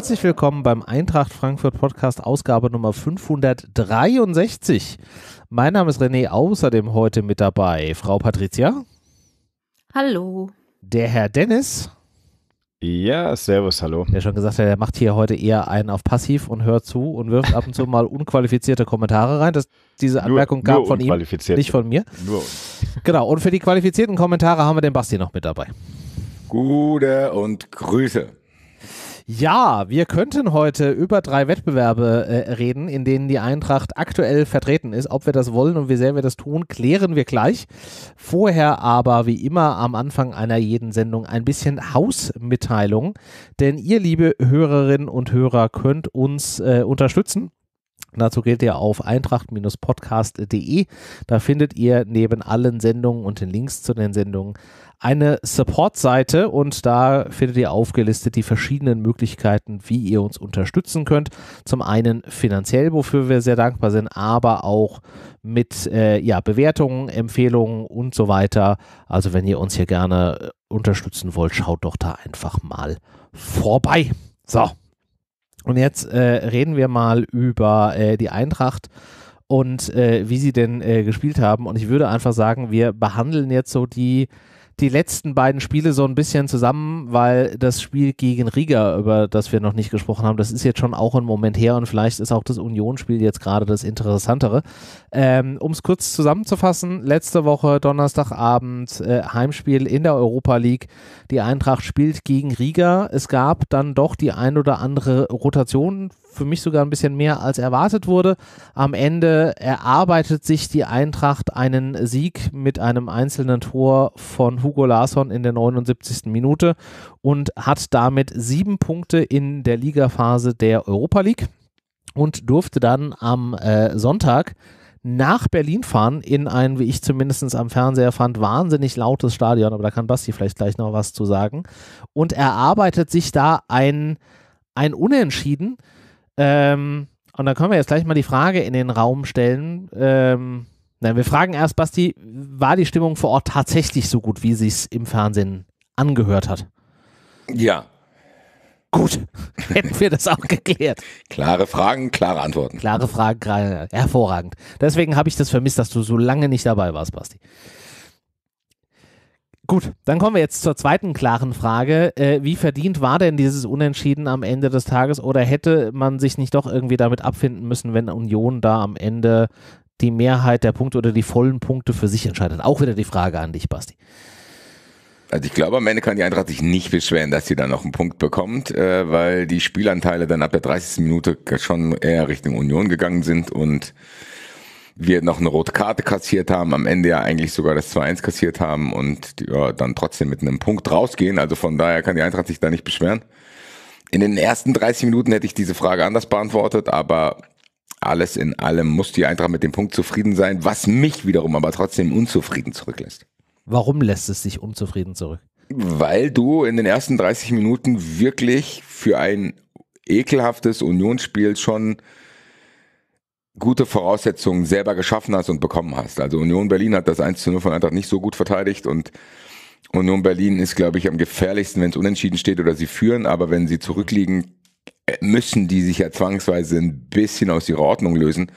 Herzlich willkommen beim Eintracht Frankfurt Podcast, Ausgabe Nummer 563. Mein Name ist René, außerdem heute mit dabei Frau Patricia. Hallo. Der Herr Dennis. Ja, servus, hallo. Der schon gesagt hat, er macht hier heute eher einen auf passiv und hört zu und wirft ab und zu mal unqualifizierte Kommentare rein. Das, diese Anmerkung kam von ihm, nicht von mir. Nur. Genau, und für die qualifizierten Kommentare haben wir den Basti noch mit dabei. Gute und Grüße. Ja, wir könnten heute über drei Wettbewerbe äh, reden, in denen die Eintracht aktuell vertreten ist. Ob wir das wollen und wie sehr wir das tun, klären wir gleich. Vorher aber, wie immer, am Anfang einer jeden Sendung ein bisschen Hausmitteilung. Denn ihr, liebe Hörerinnen und Hörer, könnt uns äh, unterstützen Dazu geht ihr auf eintracht-podcast.de. Da findet ihr neben allen Sendungen und den Links zu den Sendungen eine Support-Seite und da findet ihr aufgelistet die verschiedenen Möglichkeiten, wie ihr uns unterstützen könnt. Zum einen finanziell, wofür wir sehr dankbar sind, aber auch mit äh, ja, Bewertungen, Empfehlungen und so weiter. Also wenn ihr uns hier gerne äh, unterstützen wollt, schaut doch da einfach mal vorbei. So. Und jetzt äh, reden wir mal über äh, die Eintracht und äh, wie sie denn äh, gespielt haben. Und ich würde einfach sagen, wir behandeln jetzt so die die letzten beiden Spiele so ein bisschen zusammen, weil das Spiel gegen Riga, über das wir noch nicht gesprochen haben, das ist jetzt schon auch ein Moment her und vielleicht ist auch das Union-Spiel jetzt gerade das Interessantere. Ähm, um es kurz zusammenzufassen, letzte Woche Donnerstagabend äh, Heimspiel in der Europa League. Die Eintracht spielt gegen Riga. Es gab dann doch die ein oder andere Rotation für mich sogar ein bisschen mehr als erwartet wurde. Am Ende erarbeitet sich die Eintracht einen Sieg mit einem einzelnen Tor von Hugo Larsson in der 79. Minute und hat damit sieben Punkte in der Ligaphase der Europa League und durfte dann am äh, Sonntag nach Berlin fahren in ein, wie ich zumindest am Fernseher fand, wahnsinnig lautes Stadion, aber da kann Basti vielleicht gleich noch was zu sagen, und erarbeitet sich da ein, ein Unentschieden, ähm, und dann können wir jetzt gleich mal die Frage in den Raum stellen. Ähm, nein, wir fragen erst, Basti, war die Stimmung vor Ort tatsächlich so gut, wie sie es im Fernsehen angehört hat? Ja. Gut, hätten wir das auch geklärt. Klare Fragen, klare Antworten. Klare Fragen, hervorragend. Deswegen habe ich das vermisst, dass du so lange nicht dabei warst, Basti. Gut, dann kommen wir jetzt zur zweiten klaren Frage. Äh, wie verdient war denn dieses Unentschieden am Ende des Tages oder hätte man sich nicht doch irgendwie damit abfinden müssen, wenn Union da am Ende die Mehrheit der Punkte oder die vollen Punkte für sich entscheidet? Auch wieder die Frage an dich, Basti. Also ich glaube, am Ende kann die Eintracht sich nicht beschweren, dass sie da noch einen Punkt bekommt, äh, weil die Spielanteile dann ab der 30. Minute schon eher Richtung Union gegangen sind und wir noch eine rote Karte kassiert haben, am Ende ja eigentlich sogar das 2-1 kassiert haben und ja, dann trotzdem mit einem Punkt rausgehen. Also von daher kann die Eintracht sich da nicht beschweren. In den ersten 30 Minuten hätte ich diese Frage anders beantwortet, aber alles in allem muss die Eintracht mit dem Punkt zufrieden sein, was mich wiederum aber trotzdem unzufrieden zurücklässt. Warum lässt es sich unzufrieden zurück? Weil du in den ersten 30 Minuten wirklich für ein ekelhaftes Unionsspiel schon gute Voraussetzungen selber geschaffen hast und bekommen hast. Also Union Berlin hat das 1 zu 0 von Eintracht nicht so gut verteidigt und Union Berlin ist, glaube ich, am gefährlichsten, wenn es unentschieden steht oder sie führen, aber wenn sie zurückliegen, äh, müssen die sich ja zwangsweise ein bisschen aus ihrer Ordnung lösen.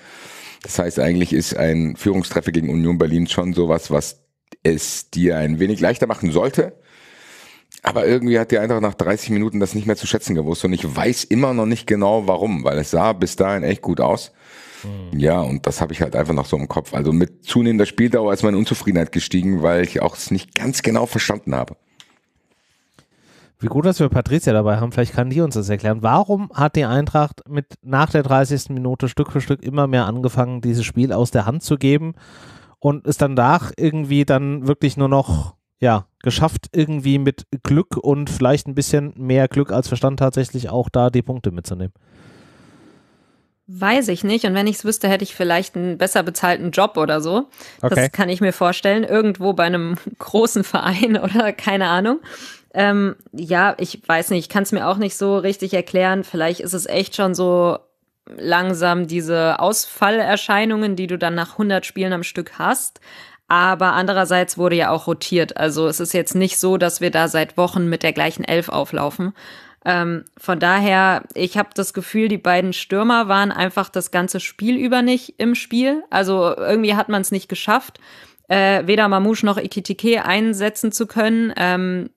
Das heißt, eigentlich ist ein Führungstreffer gegen Union Berlin schon sowas, was es dir ein wenig leichter machen sollte. Aber irgendwie hat die Eintracht nach 30 Minuten das nicht mehr zu schätzen gewusst und ich weiß immer noch nicht genau warum, weil es sah bis dahin echt gut aus. Mhm. Ja, und das habe ich halt einfach noch so im Kopf. Also mit zunehmender Spieldauer ist meine Unzufriedenheit gestiegen, weil ich auch es nicht ganz genau verstanden habe. Wie gut, dass wir Patricia dabei haben, vielleicht kann die uns das erklären. Warum hat die Eintracht mit nach der 30. Minute Stück für Stück immer mehr angefangen, dieses Spiel aus der Hand zu geben und ist danach irgendwie dann wirklich nur noch ja, geschafft, irgendwie mit Glück und vielleicht ein bisschen mehr Glück als Verstand tatsächlich auch da die Punkte mitzunehmen? Weiß ich nicht. Und wenn ich es wüsste, hätte ich vielleicht einen besser bezahlten Job oder so. Okay. Das kann ich mir vorstellen. Irgendwo bei einem großen Verein oder keine Ahnung. Ähm, ja, ich weiß nicht. Ich kann es mir auch nicht so richtig erklären. Vielleicht ist es echt schon so langsam diese Ausfallerscheinungen, die du dann nach 100 Spielen am Stück hast. Aber andererseits wurde ja auch rotiert. Also es ist jetzt nicht so, dass wir da seit Wochen mit der gleichen Elf auflaufen. Ähm, von daher, ich habe das Gefühl, die beiden Stürmer waren einfach das ganze Spiel über nicht im Spiel. Also irgendwie hat man es nicht geschafft, äh, weder Mamouche noch Ikitike einsetzen zu können. Ähm,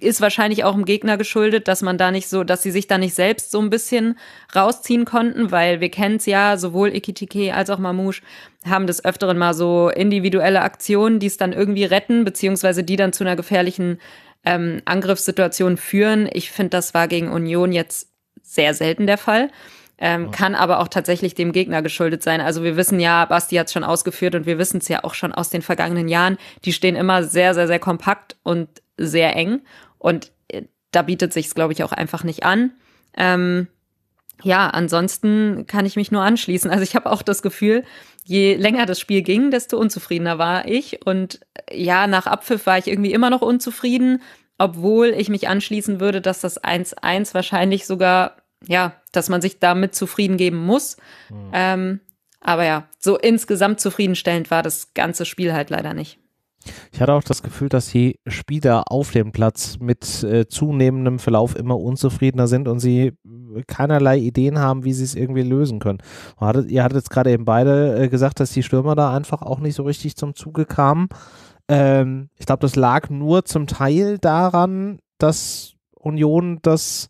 ist wahrscheinlich auch dem Gegner geschuldet, dass man da nicht so, dass sie sich da nicht selbst so ein bisschen rausziehen konnten, weil wir kennen es ja, sowohl Ikitike als auch Mamouche haben des Öfteren mal so individuelle Aktionen, die es dann irgendwie retten, beziehungsweise die dann zu einer gefährlichen ähm, Angriffssituationen führen. Ich finde, das war gegen Union jetzt sehr selten der Fall. Ähm, kann aber auch tatsächlich dem Gegner geschuldet sein. Also wir wissen ja, Basti hat es schon ausgeführt und wir wissen es ja auch schon aus den vergangenen Jahren, die stehen immer sehr, sehr, sehr kompakt und sehr eng. Und äh, da bietet sich es, glaube ich, auch einfach nicht an. Ähm, ja, ansonsten kann ich mich nur anschließen. Also ich habe auch das Gefühl, je länger das Spiel ging, desto unzufriedener war ich. Und äh, ja, nach Abpfiff war ich irgendwie immer noch unzufrieden, obwohl ich mich anschließen würde, dass das 1-1 wahrscheinlich sogar, ja, dass man sich damit zufrieden geben muss. Mhm. Ähm, aber ja, so insgesamt zufriedenstellend war das ganze Spiel halt leider nicht. Ich hatte auch das Gefühl, dass die Spieler auf dem Platz mit äh, zunehmendem Verlauf immer unzufriedener sind und sie keinerlei Ideen haben, wie sie es irgendwie lösen können. Hattet, ihr hattet jetzt gerade eben beide äh, gesagt, dass die Stürmer da einfach auch nicht so richtig zum Zuge kamen. Ähm, ich glaube, das lag nur zum Teil daran, dass Union das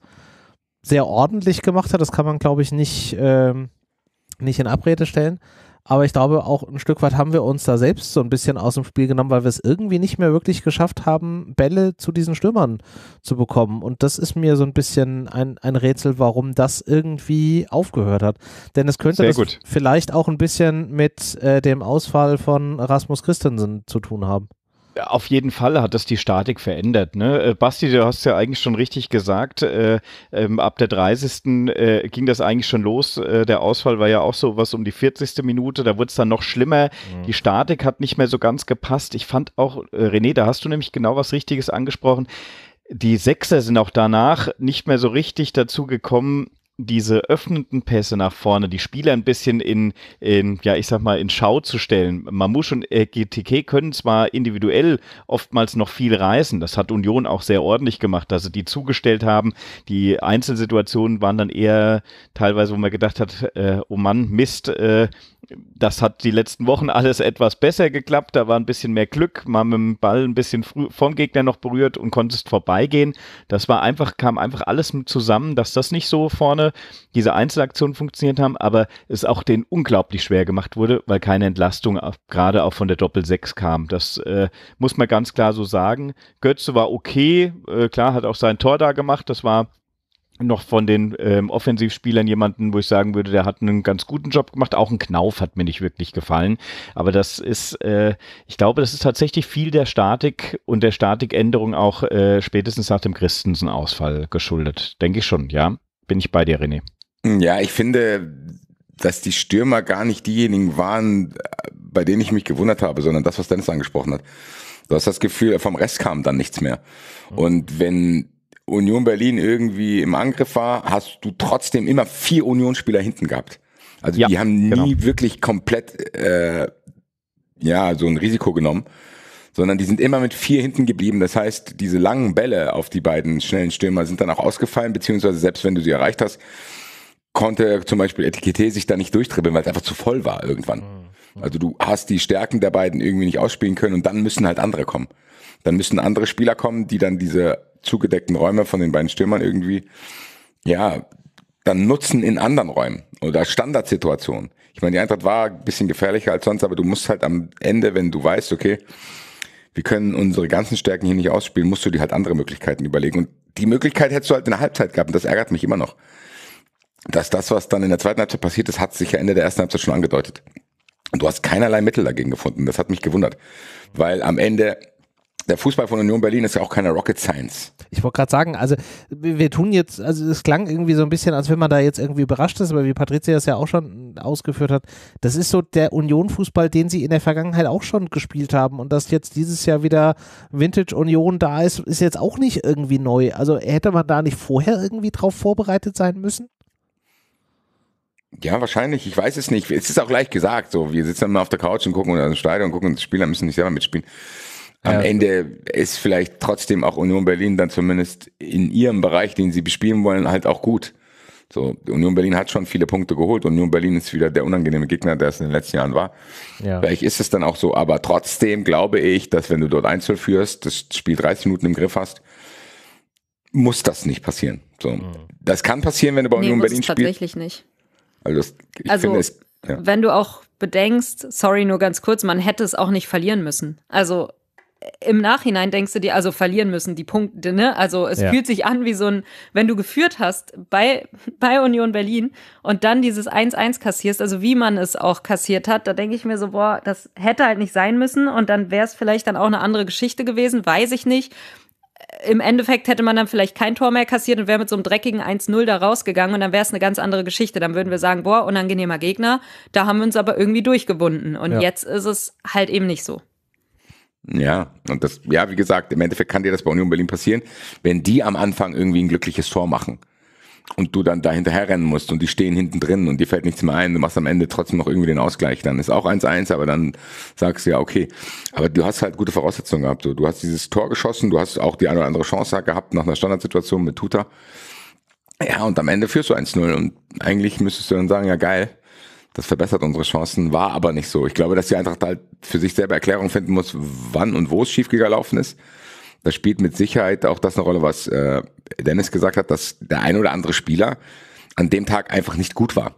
sehr ordentlich gemacht hat. Das kann man, glaube ich, nicht, ähm, nicht in Abrede stellen. Aber ich glaube, auch ein Stück weit haben wir uns da selbst so ein bisschen aus dem Spiel genommen, weil wir es irgendwie nicht mehr wirklich geschafft haben, Bälle zu diesen Stürmern zu bekommen. Und das ist mir so ein bisschen ein, ein Rätsel, warum das irgendwie aufgehört hat. Denn es könnte vielleicht auch ein bisschen mit äh, dem Ausfall von Rasmus Christensen zu tun haben. Auf jeden Fall hat das die Statik verändert. Ne? Äh, Basti, du hast ja eigentlich schon richtig gesagt, äh, ähm, ab der 30. Äh, ging das eigentlich schon los. Äh, der Ausfall war ja auch so was um die 40. Minute, da wurde es dann noch schlimmer. Mhm. Die Statik hat nicht mehr so ganz gepasst. Ich fand auch, äh, René, da hast du nämlich genau was Richtiges angesprochen. Die Sechser sind auch danach nicht mehr so richtig dazu gekommen, diese öffnenden Pässe nach vorne, die Spieler ein bisschen in, in ja, ich sag mal, in Schau zu stellen. Mamouche und äh, GTK können zwar individuell oftmals noch viel reißen, das hat Union auch sehr ordentlich gemacht, dass sie die zugestellt haben. Die Einzelsituationen waren dann eher teilweise, wo man gedacht hat, äh, oh Mann, Mist, äh, das hat die letzten Wochen alles etwas besser geklappt. Da war ein bisschen mehr Glück, mal mit dem Ball ein bisschen vom Gegner noch berührt und konntest vorbeigehen. Das war einfach, kam einfach alles zusammen, dass das nicht so vorne diese Einzelaktionen funktioniert haben, aber es auch denen unglaublich schwer gemacht wurde, weil keine Entlastung gerade auch von der Doppel-6 kam. Das äh, muss man ganz klar so sagen. Götze war okay, äh, klar, hat auch sein Tor da gemacht. Das war noch von den ähm, Offensivspielern jemanden, wo ich sagen würde, der hat einen ganz guten Job gemacht. Auch ein Knauf hat mir nicht wirklich gefallen. Aber das ist, äh, ich glaube, das ist tatsächlich viel der Statik und der Statikänderung auch äh, spätestens nach dem Christensen-Ausfall geschuldet. Denke ich schon, ja. Bin ich bei dir, René. Ja, ich finde, dass die Stürmer gar nicht diejenigen waren, bei denen ich mich gewundert habe, sondern das, was Dennis angesprochen hat. Du hast das Gefühl, vom Rest kam dann nichts mehr. Hm. Und wenn Union Berlin irgendwie im Angriff war, hast du trotzdem immer vier Unionsspieler hinten gehabt. Also ja, die haben nie genau. wirklich komplett äh, ja so ein Risiko genommen, sondern die sind immer mit vier hinten geblieben. Das heißt, diese langen Bälle auf die beiden schnellen Stürmer sind dann auch ausgefallen, beziehungsweise selbst wenn du sie erreicht hast, konnte zum Beispiel Etikette sich da nicht durchdribbeln, weil es einfach zu voll war irgendwann. Mhm. Also du hast die Stärken der beiden irgendwie nicht ausspielen können und dann müssen halt andere kommen. Dann müssen andere Spieler kommen, die dann diese zugedeckten Räume von den beiden Stürmern irgendwie, ja, dann nutzen in anderen Räumen oder Standardsituationen. Ich meine, die Eintracht war ein bisschen gefährlicher als sonst, aber du musst halt am Ende, wenn du weißt, okay, wir können unsere ganzen Stärken hier nicht ausspielen, musst du dir halt andere Möglichkeiten überlegen. Und die Möglichkeit hättest du halt in der Halbzeit gehabt und das ärgert mich immer noch. Dass das, was dann in der zweiten Halbzeit passiert ist, hat sich ja Ende der ersten Halbzeit schon angedeutet. Und du hast keinerlei Mittel dagegen gefunden. Das hat mich gewundert. Weil am Ende der Fußball von Union Berlin ist ja auch keine Rocket Science. Ich wollte gerade sagen, also wir tun jetzt, also es klang irgendwie so ein bisschen, als wenn man da jetzt irgendwie überrascht ist, aber wie Patricia es ja auch schon ausgeführt hat, das ist so der Union-Fußball, den sie in der Vergangenheit auch schon gespielt haben und dass jetzt dieses Jahr wieder Vintage Union da ist, ist jetzt auch nicht irgendwie neu. Also hätte man da nicht vorher irgendwie drauf vorbereitet sein müssen? Ja, wahrscheinlich. Ich weiß es nicht. Es ist auch leicht gesagt. So, wir sitzen immer auf der Couch und gucken oder im Stadion und gucken, die Spieler müssen nicht selber mitspielen am ja. Ende ist vielleicht trotzdem auch Union Berlin dann zumindest in ihrem Bereich, den sie bespielen wollen, halt auch gut. So, Union Berlin hat schon viele Punkte geholt. Union Berlin ist wieder der unangenehme Gegner, der es in den letzten Jahren war. Ja. Vielleicht ist es dann auch so, aber trotzdem glaube ich, dass wenn du dort Einzel führst, das Spiel 30 Minuten im Griff hast, muss das nicht passieren. So, mhm. das kann passieren, wenn du bei nee, Union Berlin spielst. Tatsächlich nicht. Also, das, ich also finde es, ja. wenn du auch bedenkst, sorry, nur ganz kurz, man hätte es auch nicht verlieren müssen. Also im Nachhinein denkst du dir, also verlieren müssen die Punkte, ne? Also es ja. fühlt sich an wie so ein, wenn du geführt hast bei, bei Union Berlin und dann dieses 1-1 kassierst, also wie man es auch kassiert hat, da denke ich mir so, boah, das hätte halt nicht sein müssen und dann wäre es vielleicht dann auch eine andere Geschichte gewesen, weiß ich nicht äh, im Endeffekt hätte man dann vielleicht kein Tor mehr kassiert und wäre mit so einem dreckigen 1-0 da rausgegangen und dann wäre es eine ganz andere Geschichte. Dann würden wir sagen, boah, unangenehmer Gegner, da haben wir uns aber irgendwie durchgebunden. Und ja. jetzt ist es halt eben nicht so. Ja, und das, ja, wie gesagt, im Endeffekt kann dir das bei Union Berlin passieren, wenn die am Anfang irgendwie ein glückliches Tor machen und du dann da hinterher rennen musst und die stehen hinten drin und dir fällt nichts mehr ein, du machst am Ende trotzdem noch irgendwie den Ausgleich, dann ist auch 1-1, aber dann sagst du ja, okay. Aber du hast halt gute Voraussetzungen gehabt. Du, du hast dieses Tor geschossen, du hast auch die eine oder andere Chance halt gehabt nach einer Standardsituation mit Tuta. Ja, und am Ende führst du 1-0 und eigentlich müsstest du dann sagen, ja geil, das verbessert unsere Chancen, war aber nicht so. Ich glaube, dass die Eintracht halt für sich selber Erklärung finden muss, wann und wo es schiefgelaufen ist. Das spielt mit Sicherheit auch das eine Rolle, was äh, Dennis gesagt hat, dass der ein oder andere Spieler an dem Tag einfach nicht gut war.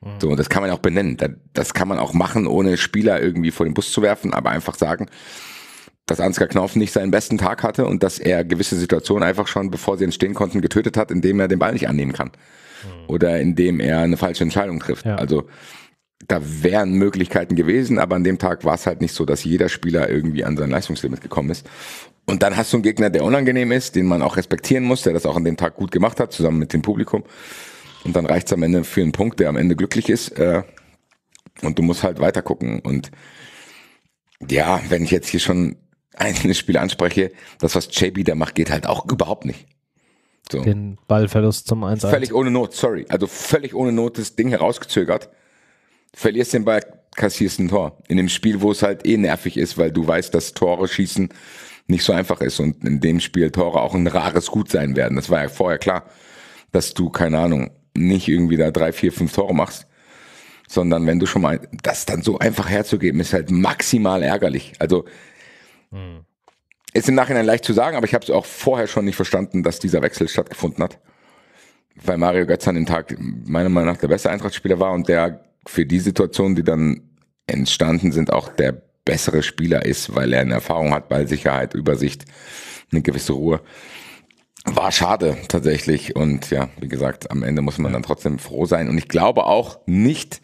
Mhm. So, und das kann man ja auch benennen. Das kann man auch machen, ohne Spieler irgendwie vor den Bus zu werfen, aber einfach sagen, dass Ansgar Knauf nicht seinen besten Tag hatte und dass er gewisse Situationen einfach schon, bevor sie entstehen konnten, getötet hat, indem er den Ball nicht annehmen kann. Mhm. Oder indem er eine falsche Entscheidung trifft. Ja. Also da wären Möglichkeiten gewesen, aber an dem Tag war es halt nicht so, dass jeder Spieler irgendwie an sein Leistungslimit gekommen ist. Und dann hast du einen Gegner, der unangenehm ist, den man auch respektieren muss, der das auch an dem Tag gut gemacht hat, zusammen mit dem Publikum. Und dann reicht's am Ende für einen Punkt, der am Ende glücklich ist. Äh, und du musst halt weiter gucken. Und ja, wenn ich jetzt hier schon einzelne Spiele anspreche, das, was JB da macht, geht halt auch überhaupt nicht. So. Den Ballverlust zum Einsatz. Völlig ohne Not, sorry. Also völlig ohne Not das Ding herausgezögert verlierst den Ball, kassierst ein Tor. In dem Spiel, wo es halt eh nervig ist, weil du weißt, dass Tore schießen nicht so einfach ist und in dem Spiel Tore auch ein rares Gut sein werden. Das war ja vorher klar, dass du, keine Ahnung, nicht irgendwie da drei, vier, fünf Tore machst, sondern wenn du schon mal das dann so einfach herzugeben, ist halt maximal ärgerlich. Also hm. ist im Nachhinein leicht zu sagen, aber ich habe es auch vorher schon nicht verstanden, dass dieser Wechsel stattgefunden hat. Weil Mario Götz an dem Tag meiner Meinung nach der beste Eintrachtspieler war und der für die Situation, die dann entstanden sind, auch der bessere Spieler ist, weil er eine Erfahrung hat, Ballsicherheit, Übersicht, eine gewisse Ruhe. War schade tatsächlich. Und ja, wie gesagt, am Ende muss man dann trotzdem froh sein. Und ich glaube auch nicht,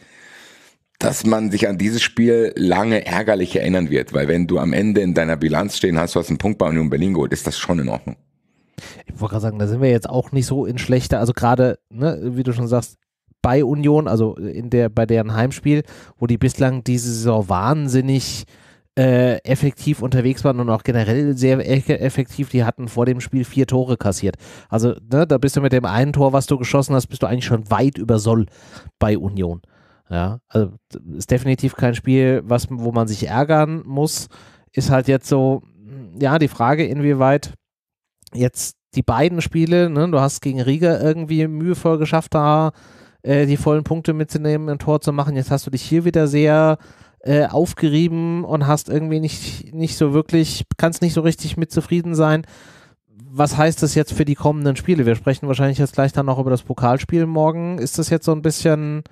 dass man sich an dieses Spiel lange ärgerlich erinnern wird, weil wenn du am Ende in deiner Bilanz stehen hast, du hast einen Punkt bei Union Berlin geholt, ist das schon in Ordnung. Ich wollte gerade sagen, da sind wir jetzt auch nicht so in schlechter, also gerade, ne, wie du schon sagst, bei Union, also in der, bei deren Heimspiel, wo die bislang diese Saison wahnsinnig äh, effektiv unterwegs waren und auch generell sehr effektiv. Die hatten vor dem Spiel vier Tore kassiert. Also ne, da bist du mit dem einen Tor, was du geschossen hast, bist du eigentlich schon weit über Soll bei Union. Ja, also ist definitiv kein Spiel, was, wo man sich ärgern muss. Ist halt jetzt so, ja, die Frage, inwieweit jetzt die beiden Spiele, ne, du hast gegen Riga irgendwie mühevoll geschafft, da äh, die vollen Punkte mitzunehmen, ein Tor zu machen. Jetzt hast du dich hier wieder sehr äh, aufgerieben und hast irgendwie nicht, nicht so wirklich, kannst nicht so richtig mit zufrieden sein. Was heißt das jetzt für die kommenden Spiele? Wir sprechen wahrscheinlich jetzt gleich dann noch über das Pokalspiel morgen. Ist das jetzt so ein bisschen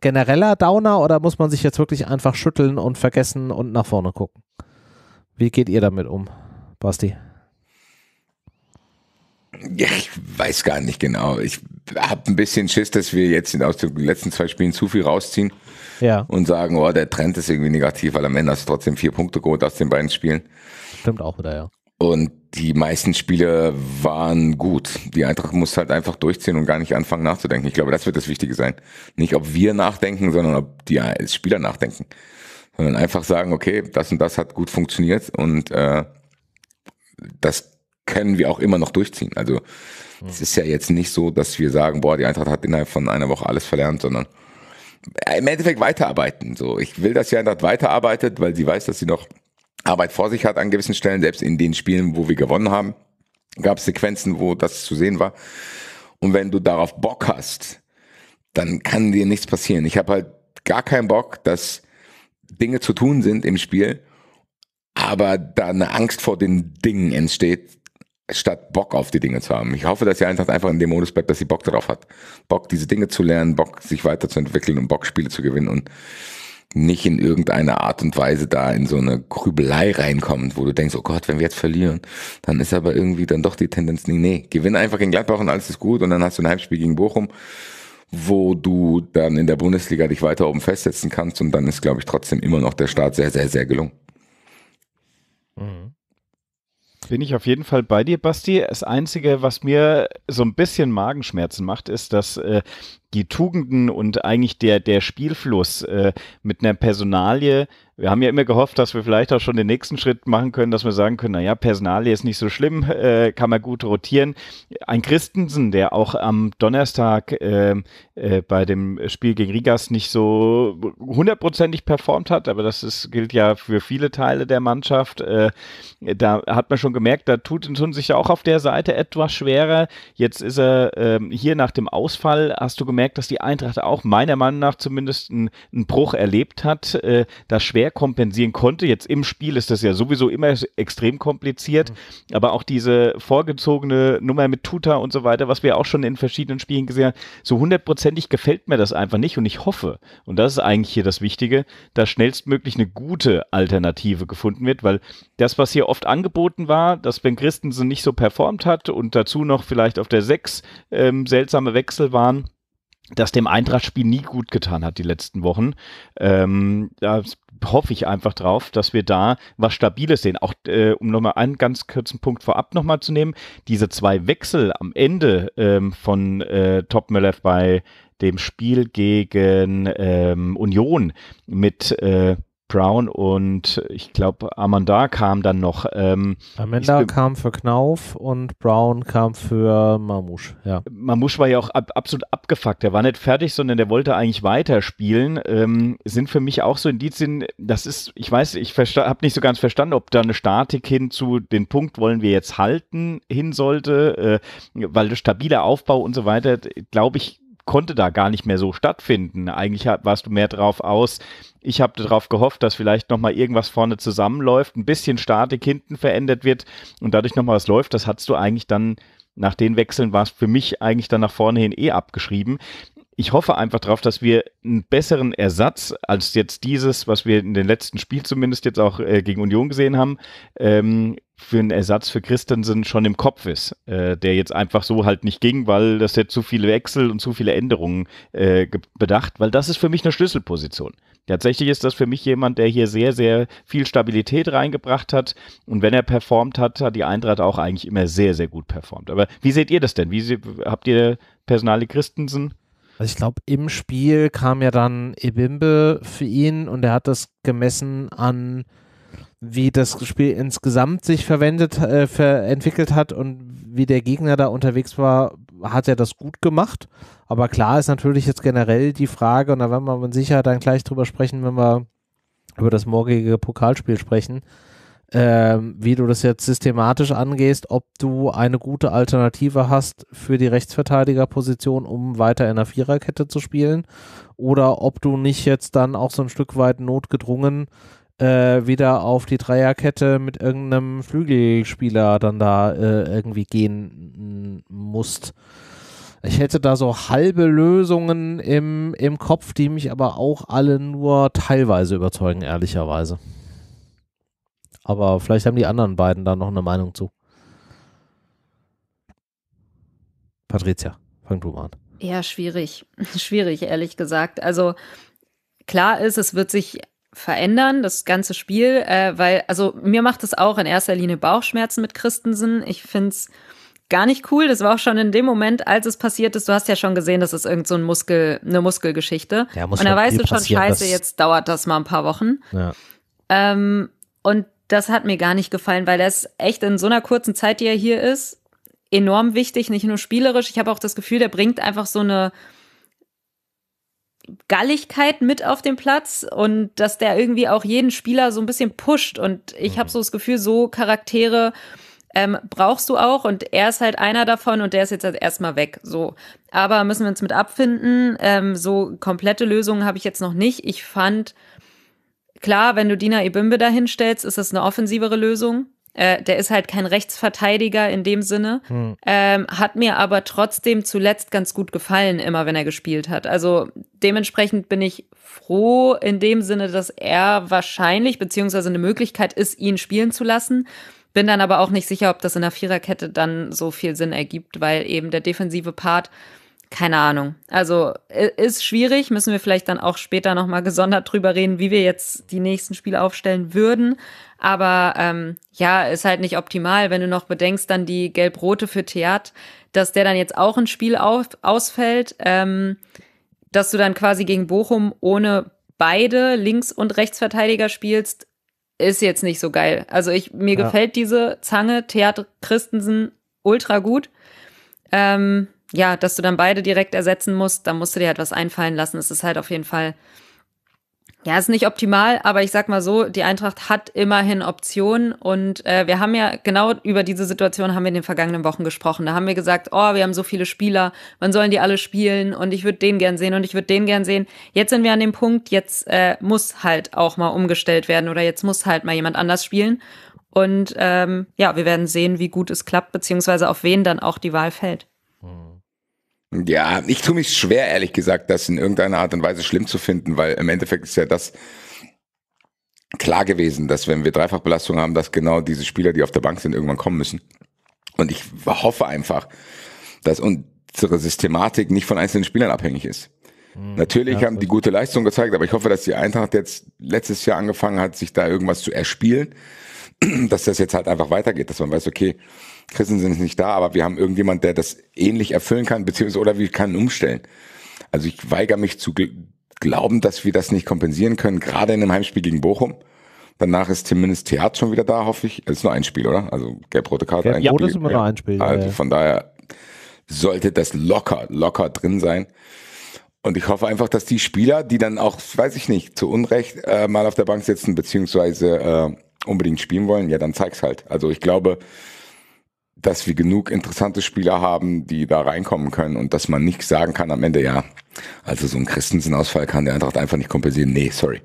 genereller Downer oder muss man sich jetzt wirklich einfach schütteln und vergessen und nach vorne gucken? Wie geht ihr damit um, Basti? Ja, ich weiß gar nicht genau. Ich habe ein bisschen Schiss, dass wir jetzt aus den letzten zwei Spielen zu viel rausziehen ja. und sagen, oh, der Trend ist irgendwie negativ, weil am Ende hast du trotzdem vier Punkte geholt aus den beiden Spielen. Stimmt auch wieder, ja. Und die meisten Spiele waren gut. Die Eintracht muss halt einfach durchziehen und gar nicht anfangen nachzudenken. Ich glaube, das wird das Wichtige sein. Nicht, ob wir nachdenken, sondern ob die Spieler nachdenken. Sondern einfach sagen, okay, das und das hat gut funktioniert und äh, das können wir auch immer noch durchziehen. Also hm. Es ist ja jetzt nicht so, dass wir sagen, boah, die Eintracht hat innerhalb von einer Woche alles verlernt, sondern äh, im Endeffekt weiterarbeiten. So, ich will, dass die Eintracht weiterarbeitet, weil sie weiß, dass sie noch Arbeit vor sich hat an gewissen Stellen, selbst in den Spielen, wo wir gewonnen haben, gab es Sequenzen, wo das zu sehen war. Und wenn du darauf Bock hast, dann kann dir nichts passieren. Ich habe halt gar keinen Bock, dass Dinge zu tun sind im Spiel, aber da eine Angst vor den Dingen entsteht, statt Bock auf die Dinge zu haben. Ich hoffe, dass die Eintracht einfach in dem Modus bleibt, dass sie Bock darauf hat. Bock, diese Dinge zu lernen, Bock, sich weiterzuentwickeln und Bock, Spiele zu gewinnen und nicht in irgendeiner Art und Weise da in so eine Grübelei reinkommt, wo du denkst, oh Gott, wenn wir jetzt verlieren, dann ist aber irgendwie dann doch die Tendenz, nee, nee, gewinn einfach gegen Gladbach und alles ist gut und dann hast du ein Heimspiel gegen Bochum, wo du dann in der Bundesliga dich weiter oben festsetzen kannst und dann ist, glaube ich, trotzdem immer noch der Start sehr, sehr, sehr gelungen. Mhm. Bin ich auf jeden Fall bei dir, Basti. Das Einzige, was mir so ein bisschen Magenschmerzen macht, ist, dass äh, die Tugenden und eigentlich der, der Spielfluss äh, mit einer Personalie. Wir haben ja immer gehofft, dass wir vielleicht auch schon den nächsten Schritt machen können, dass wir sagen können, naja, Personalie ist nicht so schlimm, äh, kann man gut rotieren. Ein Christensen, der auch am Donnerstag ähm, äh, bei dem Spiel gegen Rigas nicht so hundertprozentig performt hat, aber das ist, gilt ja für viele Teile der Mannschaft. Äh, da hat man schon gemerkt, da tut, tun sich ja auch auf der Seite etwas schwerer. Jetzt ist er ähm, hier nach dem Ausfall, hast du gemerkt, gemerkt, dass die Eintracht auch meiner Meinung nach zumindest einen, einen Bruch erlebt hat, äh, das schwer kompensieren konnte. Jetzt im Spiel ist das ja sowieso immer extrem kompliziert, mhm. aber auch diese vorgezogene Nummer mit Tuta und so weiter, was wir auch schon in verschiedenen Spielen gesehen haben, so hundertprozentig gefällt mir das einfach nicht und ich hoffe, und das ist eigentlich hier das Wichtige, dass schnellstmöglich eine gute Alternative gefunden wird, weil das, was hier oft angeboten war, dass Ben Christensen nicht so performt hat und dazu noch vielleicht auf der 6 ähm, seltsame Wechsel waren, das dem Eintracht-Spiel nie gut getan hat die letzten Wochen. Ähm, da hoffe ich einfach drauf, dass wir da was Stabiles sehen. Auch äh, um nochmal einen ganz kurzen Punkt vorab nochmal zu nehmen, diese zwei Wechsel am Ende ähm, von äh, Topmelev bei dem Spiel gegen ähm, Union mit äh, Brown und ich glaube, Amanda kam dann noch. Ähm, Amanda kam für Knauf und Brown kam für Mamouche, ja. Mamouche war ja auch ab, absolut abgefuckt. Der war nicht fertig, sondern der wollte eigentlich weiterspielen. Ähm, sind für mich auch so Indizien, das ist, ich weiß, ich habe nicht so ganz verstanden, ob da eine Statik hin zu den Punkt wollen wir jetzt halten hin sollte, äh, weil der stabile Aufbau und so weiter, glaube ich, konnte da gar nicht mehr so stattfinden. Eigentlich warst du mehr drauf aus. Ich habe darauf gehofft, dass vielleicht nochmal irgendwas vorne zusammenläuft, ein bisschen Statik hinten verändert wird und dadurch nochmal was läuft. Das hattest du eigentlich dann nach den Wechseln war es für mich eigentlich dann nach vorne hin eh abgeschrieben ich hoffe einfach darauf, dass wir einen besseren Ersatz als jetzt dieses, was wir in den letzten Spiel zumindest jetzt auch äh, gegen Union gesehen haben, ähm, für einen Ersatz für Christensen schon im Kopf ist, äh, der jetzt einfach so halt nicht ging, weil das jetzt zu viele Wechsel und zu viele Änderungen äh, bedacht, weil das ist für mich eine Schlüsselposition. Tatsächlich ist das für mich jemand, der hier sehr, sehr viel Stabilität reingebracht hat. Und wenn er performt hat, hat die Eintracht auch eigentlich immer sehr, sehr gut performt. Aber wie seht ihr das denn? Wie habt ihr Personale Christensen also ich glaube, im Spiel kam ja dann Ebimbe für ihn und er hat das gemessen an wie das Spiel insgesamt sich verwendet, äh, ver entwickelt hat und wie der Gegner da unterwegs war, hat er das gut gemacht. Aber klar ist natürlich jetzt generell die Frage, und da werden wir mit Sicherheit dann gleich drüber sprechen, wenn wir über das morgige Pokalspiel sprechen, ähm, wie du das jetzt systematisch angehst, ob du eine gute Alternative hast für die Rechtsverteidigerposition, um weiter in der Viererkette zu spielen, oder ob du nicht jetzt dann auch so ein Stück weit notgedrungen äh, wieder auf die Dreierkette mit irgendeinem Flügelspieler dann da äh, irgendwie gehen musst. Ich hätte da so halbe Lösungen im, im Kopf, die mich aber auch alle nur teilweise überzeugen, ehrlicherweise. Aber vielleicht haben die anderen beiden da noch eine Meinung zu. Patricia, fang du mal an. Ja, schwierig. Schwierig, ehrlich gesagt. Also klar ist, es wird sich verändern, das ganze Spiel, äh, weil, also mir macht es auch in erster Linie Bauchschmerzen mit Christensen. Ich finde es gar nicht cool. Das war auch schon in dem Moment, als es passiert ist. Du hast ja schon gesehen, das ist irgend so ein Muskel, eine Muskelgeschichte. Ja, muss und da weißt du schon, scheiße, jetzt dauert das mal ein paar Wochen. Ja. Ähm, und das hat mir gar nicht gefallen, weil er ist echt in so einer kurzen Zeit, die er hier ist, enorm wichtig, nicht nur spielerisch. Ich habe auch das Gefühl, der bringt einfach so eine Galligkeit mit auf den Platz und dass der irgendwie auch jeden Spieler so ein bisschen pusht. Und ich mhm. habe so das Gefühl, so Charaktere ähm, brauchst du auch und er ist halt einer davon und der ist jetzt halt erstmal weg. So. Aber müssen wir uns mit abfinden. Ähm, so komplette Lösungen habe ich jetzt noch nicht. Ich fand klar, wenn du Dina Ebimbe dahinstellst, ist das eine offensivere Lösung. Äh, der ist halt kein Rechtsverteidiger in dem Sinne, hm. ähm, hat mir aber trotzdem zuletzt ganz gut gefallen, immer wenn er gespielt hat. Also dementsprechend bin ich froh in dem Sinne, dass er wahrscheinlich beziehungsweise eine Möglichkeit ist, ihn spielen zu lassen. Bin dann aber auch nicht sicher, ob das in der Viererkette dann so viel Sinn ergibt, weil eben der defensive Part keine Ahnung. Also ist schwierig, müssen wir vielleicht dann auch später nochmal gesondert drüber reden, wie wir jetzt die nächsten Spiele aufstellen würden. Aber ähm, ja, ist halt nicht optimal, wenn du noch bedenkst, dann die Gelb-Rote für Theat, dass der dann jetzt auch ein Spiel auf, ausfällt, ähm, dass du dann quasi gegen Bochum ohne beide Links- und Rechtsverteidiger spielst, ist jetzt nicht so geil. Also ich, mir ja. gefällt diese Zange Theat Christensen ultra gut. Ähm, ja, dass du dann beide direkt ersetzen musst, dann musst du dir halt einfallen lassen. Es ist halt auf jeden Fall, ja, ist nicht optimal, aber ich sag mal so, die Eintracht hat immerhin Optionen und äh, wir haben ja genau über diese Situation haben wir in den vergangenen Wochen gesprochen. Da haben wir gesagt, oh, wir haben so viele Spieler, wann sollen die alle spielen und ich würde den gern sehen und ich würde den gern sehen. Jetzt sind wir an dem Punkt, jetzt äh, muss halt auch mal umgestellt werden oder jetzt muss halt mal jemand anders spielen und ähm, ja, wir werden sehen, wie gut es klappt beziehungsweise auf wen dann auch die Wahl fällt. Mhm. Ja, ich tue mich schwer, ehrlich gesagt, das in irgendeiner Art und Weise schlimm zu finden, weil im Endeffekt ist ja das klar gewesen, dass wenn wir Dreifachbelastung haben, dass genau diese Spieler, die auf der Bank sind, irgendwann kommen müssen. Und ich hoffe einfach, dass unsere Systematik nicht von einzelnen Spielern abhängig ist. Mhm, Natürlich haben die gute Leistung gezeigt, aber ich hoffe, dass die Eintracht jetzt letztes Jahr angefangen hat, sich da irgendwas zu erspielen dass das jetzt halt einfach weitergeht, dass man weiß, okay, Christen sind nicht da, aber wir haben irgendjemand, der das ähnlich erfüllen kann, beziehungsweise oder wir können umstellen. Also ich weigere mich zu gl glauben, dass wir das nicht kompensieren können, gerade in einem Heimspiel gegen Bochum. Danach ist zumindest Theat schon wieder da, hoffe ich. Es ist nur ein Spiel, oder? Also gelb-rote Karte, gelb, ein, ja, Spiel. Ist immer ja. ein Spiel. Also ja. von daher sollte das locker, locker drin sein. Und ich hoffe einfach, dass die Spieler, die dann auch, weiß ich nicht, zu Unrecht äh, mal auf der Bank sitzen, beziehungsweise äh, unbedingt spielen wollen, ja, dann zeig's halt. Also ich glaube, dass wir genug interessante Spieler haben, die da reinkommen können und dass man nicht sagen kann am Ende, ja, also so ein Christensen-Ausfall kann der Eintracht einfach nicht kompensieren. Nee, sorry.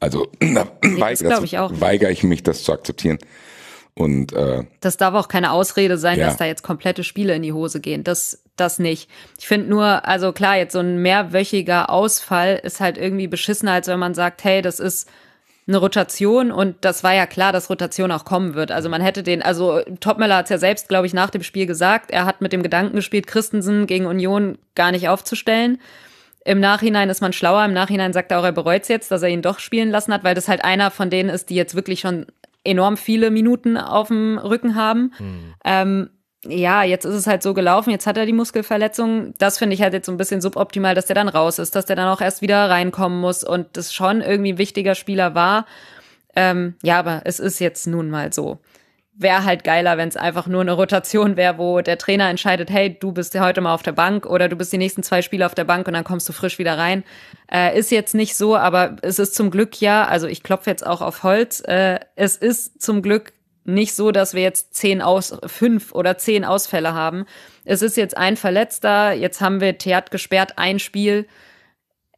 Also da weigere ich, weiger ich mich, das zu akzeptieren. Und äh, das darf auch keine Ausrede sein, ja. dass da jetzt komplette Spiele in die Hose gehen. Das, das nicht. Ich finde nur, also klar, jetzt so ein mehrwöchiger Ausfall ist halt irgendwie beschissener, als wenn man sagt, hey, das ist eine Rotation und das war ja klar, dass Rotation auch kommen wird. Also man hätte den, also Topmöller hat es ja selbst, glaube ich, nach dem Spiel gesagt, er hat mit dem Gedanken gespielt, Christensen gegen Union gar nicht aufzustellen. Im Nachhinein ist man schlauer, im Nachhinein sagt er auch, er bereut es jetzt, dass er ihn doch spielen lassen hat, weil das halt einer von denen ist, die jetzt wirklich schon enorm viele Minuten auf dem Rücken haben. Mhm. Ähm, ja, jetzt ist es halt so gelaufen, jetzt hat er die Muskelverletzung. Das finde ich halt jetzt so ein bisschen suboptimal, dass der dann raus ist, dass der dann auch erst wieder reinkommen muss und das schon irgendwie ein wichtiger Spieler war. Ähm, ja, aber es ist jetzt nun mal so. Wäre halt geiler, wenn es einfach nur eine Rotation wäre, wo der Trainer entscheidet, hey, du bist heute mal auf der Bank oder du bist die nächsten zwei Spiele auf der Bank und dann kommst du frisch wieder rein. Äh, ist jetzt nicht so, aber es ist zum Glück ja, also ich klopfe jetzt auch auf Holz, äh, es ist zum Glück nicht so, dass wir jetzt zehn aus, fünf oder zehn Ausfälle haben. Es ist jetzt ein Verletzter, jetzt haben wir Theat gesperrt, ein Spiel.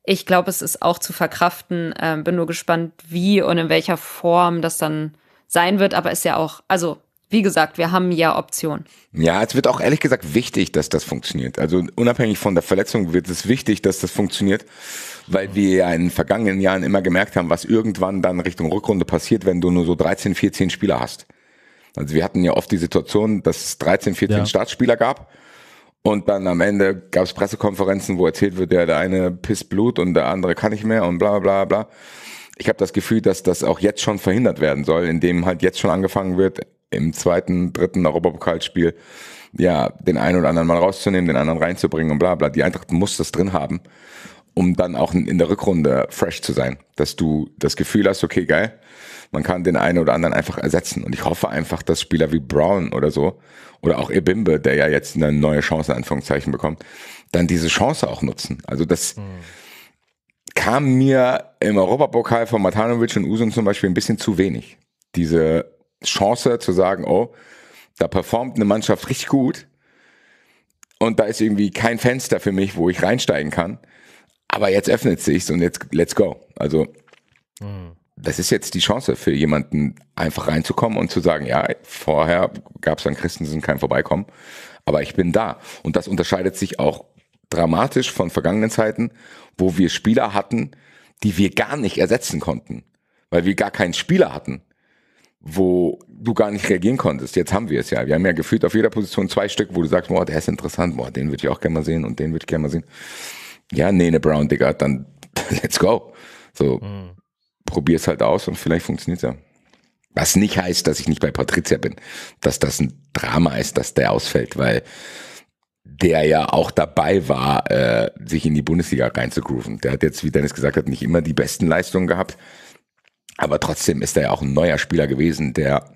Ich glaube, es ist auch zu verkraften. Ähm, bin nur gespannt, wie und in welcher Form das dann sein wird, aber ist ja auch, also wie gesagt, wir haben ja Optionen. Ja, es wird auch ehrlich gesagt wichtig, dass das funktioniert. Also unabhängig von der Verletzung wird es wichtig, dass das funktioniert, weil wir ja in den vergangenen Jahren immer gemerkt haben, was irgendwann dann Richtung Rückrunde passiert, wenn du nur so 13, 14 Spieler hast. Also wir hatten ja oft die Situation, dass es 13, 14 ja. Startspieler gab. Und dann am Ende gab es Pressekonferenzen, wo erzählt wird, ja, der eine pisst Blut und der andere kann nicht mehr und bla bla bla. Ich habe das Gefühl, dass das auch jetzt schon verhindert werden soll, indem halt jetzt schon angefangen wird, im zweiten, dritten Europapokalspiel, ja, den einen oder anderen mal rauszunehmen, den anderen reinzubringen und bla bla. Die Eintracht muss das drin haben, um dann auch in der Rückrunde fresh zu sein. Dass du das Gefühl hast, okay, geil, man kann den einen oder anderen einfach ersetzen. Und ich hoffe einfach, dass Spieler wie Brown oder so oder auch Ebimbe, der ja jetzt eine neue Chance in Anführungszeichen bekommt, dann diese Chance auch nutzen. Also das mhm. kam mir im Europapokal von Matanovic und Usun zum Beispiel ein bisschen zu wenig. Diese Chance zu sagen, oh, da performt eine Mannschaft richtig gut und da ist irgendwie kein Fenster für mich, wo ich reinsteigen kann. Aber jetzt öffnet sich's und jetzt let's go. Also mhm das ist jetzt die Chance für jemanden, einfach reinzukommen und zu sagen, ja, vorher gab es an Christensen kein Vorbeikommen, aber ich bin da. Und das unterscheidet sich auch dramatisch von vergangenen Zeiten, wo wir Spieler hatten, die wir gar nicht ersetzen konnten, weil wir gar keinen Spieler hatten, wo du gar nicht reagieren konntest. Jetzt haben wir es ja. Wir haben ja gefühlt auf jeder Position zwei Stück, wo du sagst, boah, der ist interessant, boah, den würde ich auch gerne mal sehen und den würde ich gerne mal sehen. Ja, Nene Brown, Digga, dann let's go. So, mhm es halt aus und vielleicht funktioniert es ja. Was nicht heißt, dass ich nicht bei Patricia bin, dass das ein Drama ist, dass der ausfällt, weil der ja auch dabei war, äh, sich in die Bundesliga reinzugrooven. Der hat jetzt, wie Dennis gesagt hat, nicht immer die besten Leistungen gehabt, aber trotzdem ist er ja auch ein neuer Spieler gewesen, der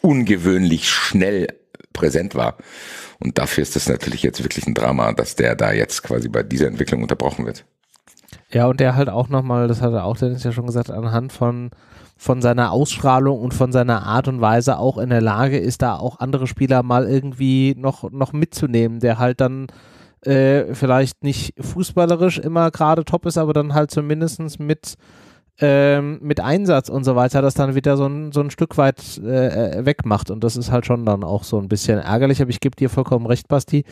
ungewöhnlich schnell präsent war. Und dafür ist das natürlich jetzt wirklich ein Drama, dass der da jetzt quasi bei dieser Entwicklung unterbrochen wird. Ja, und der halt auch nochmal, das hat er auch Dennis ja schon gesagt, anhand von, von seiner Ausstrahlung und von seiner Art und Weise auch in der Lage ist, da auch andere Spieler mal irgendwie noch, noch mitzunehmen, der halt dann äh, vielleicht nicht fußballerisch immer gerade top ist, aber dann halt zumindest mit ähm, mit Einsatz und so weiter das dann wieder so ein, so ein Stück weit äh, äh, wegmacht. Und das ist halt schon dann auch so ein bisschen ärgerlich, aber ich gebe dir vollkommen recht, Basti.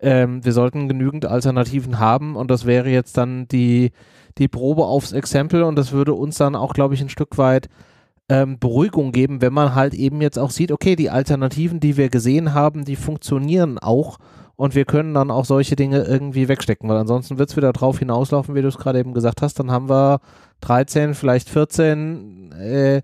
Ähm, wir sollten genügend Alternativen haben und das wäre jetzt dann die, die Probe aufs Exempel und das würde uns dann auch, glaube ich, ein Stück weit ähm, Beruhigung geben, wenn man halt eben jetzt auch sieht, okay, die Alternativen, die wir gesehen haben, die funktionieren auch und wir können dann auch solche Dinge irgendwie wegstecken, weil ansonsten wird es wieder drauf hinauslaufen, wie du es gerade eben gesagt hast, dann haben wir 13, vielleicht 14 äh,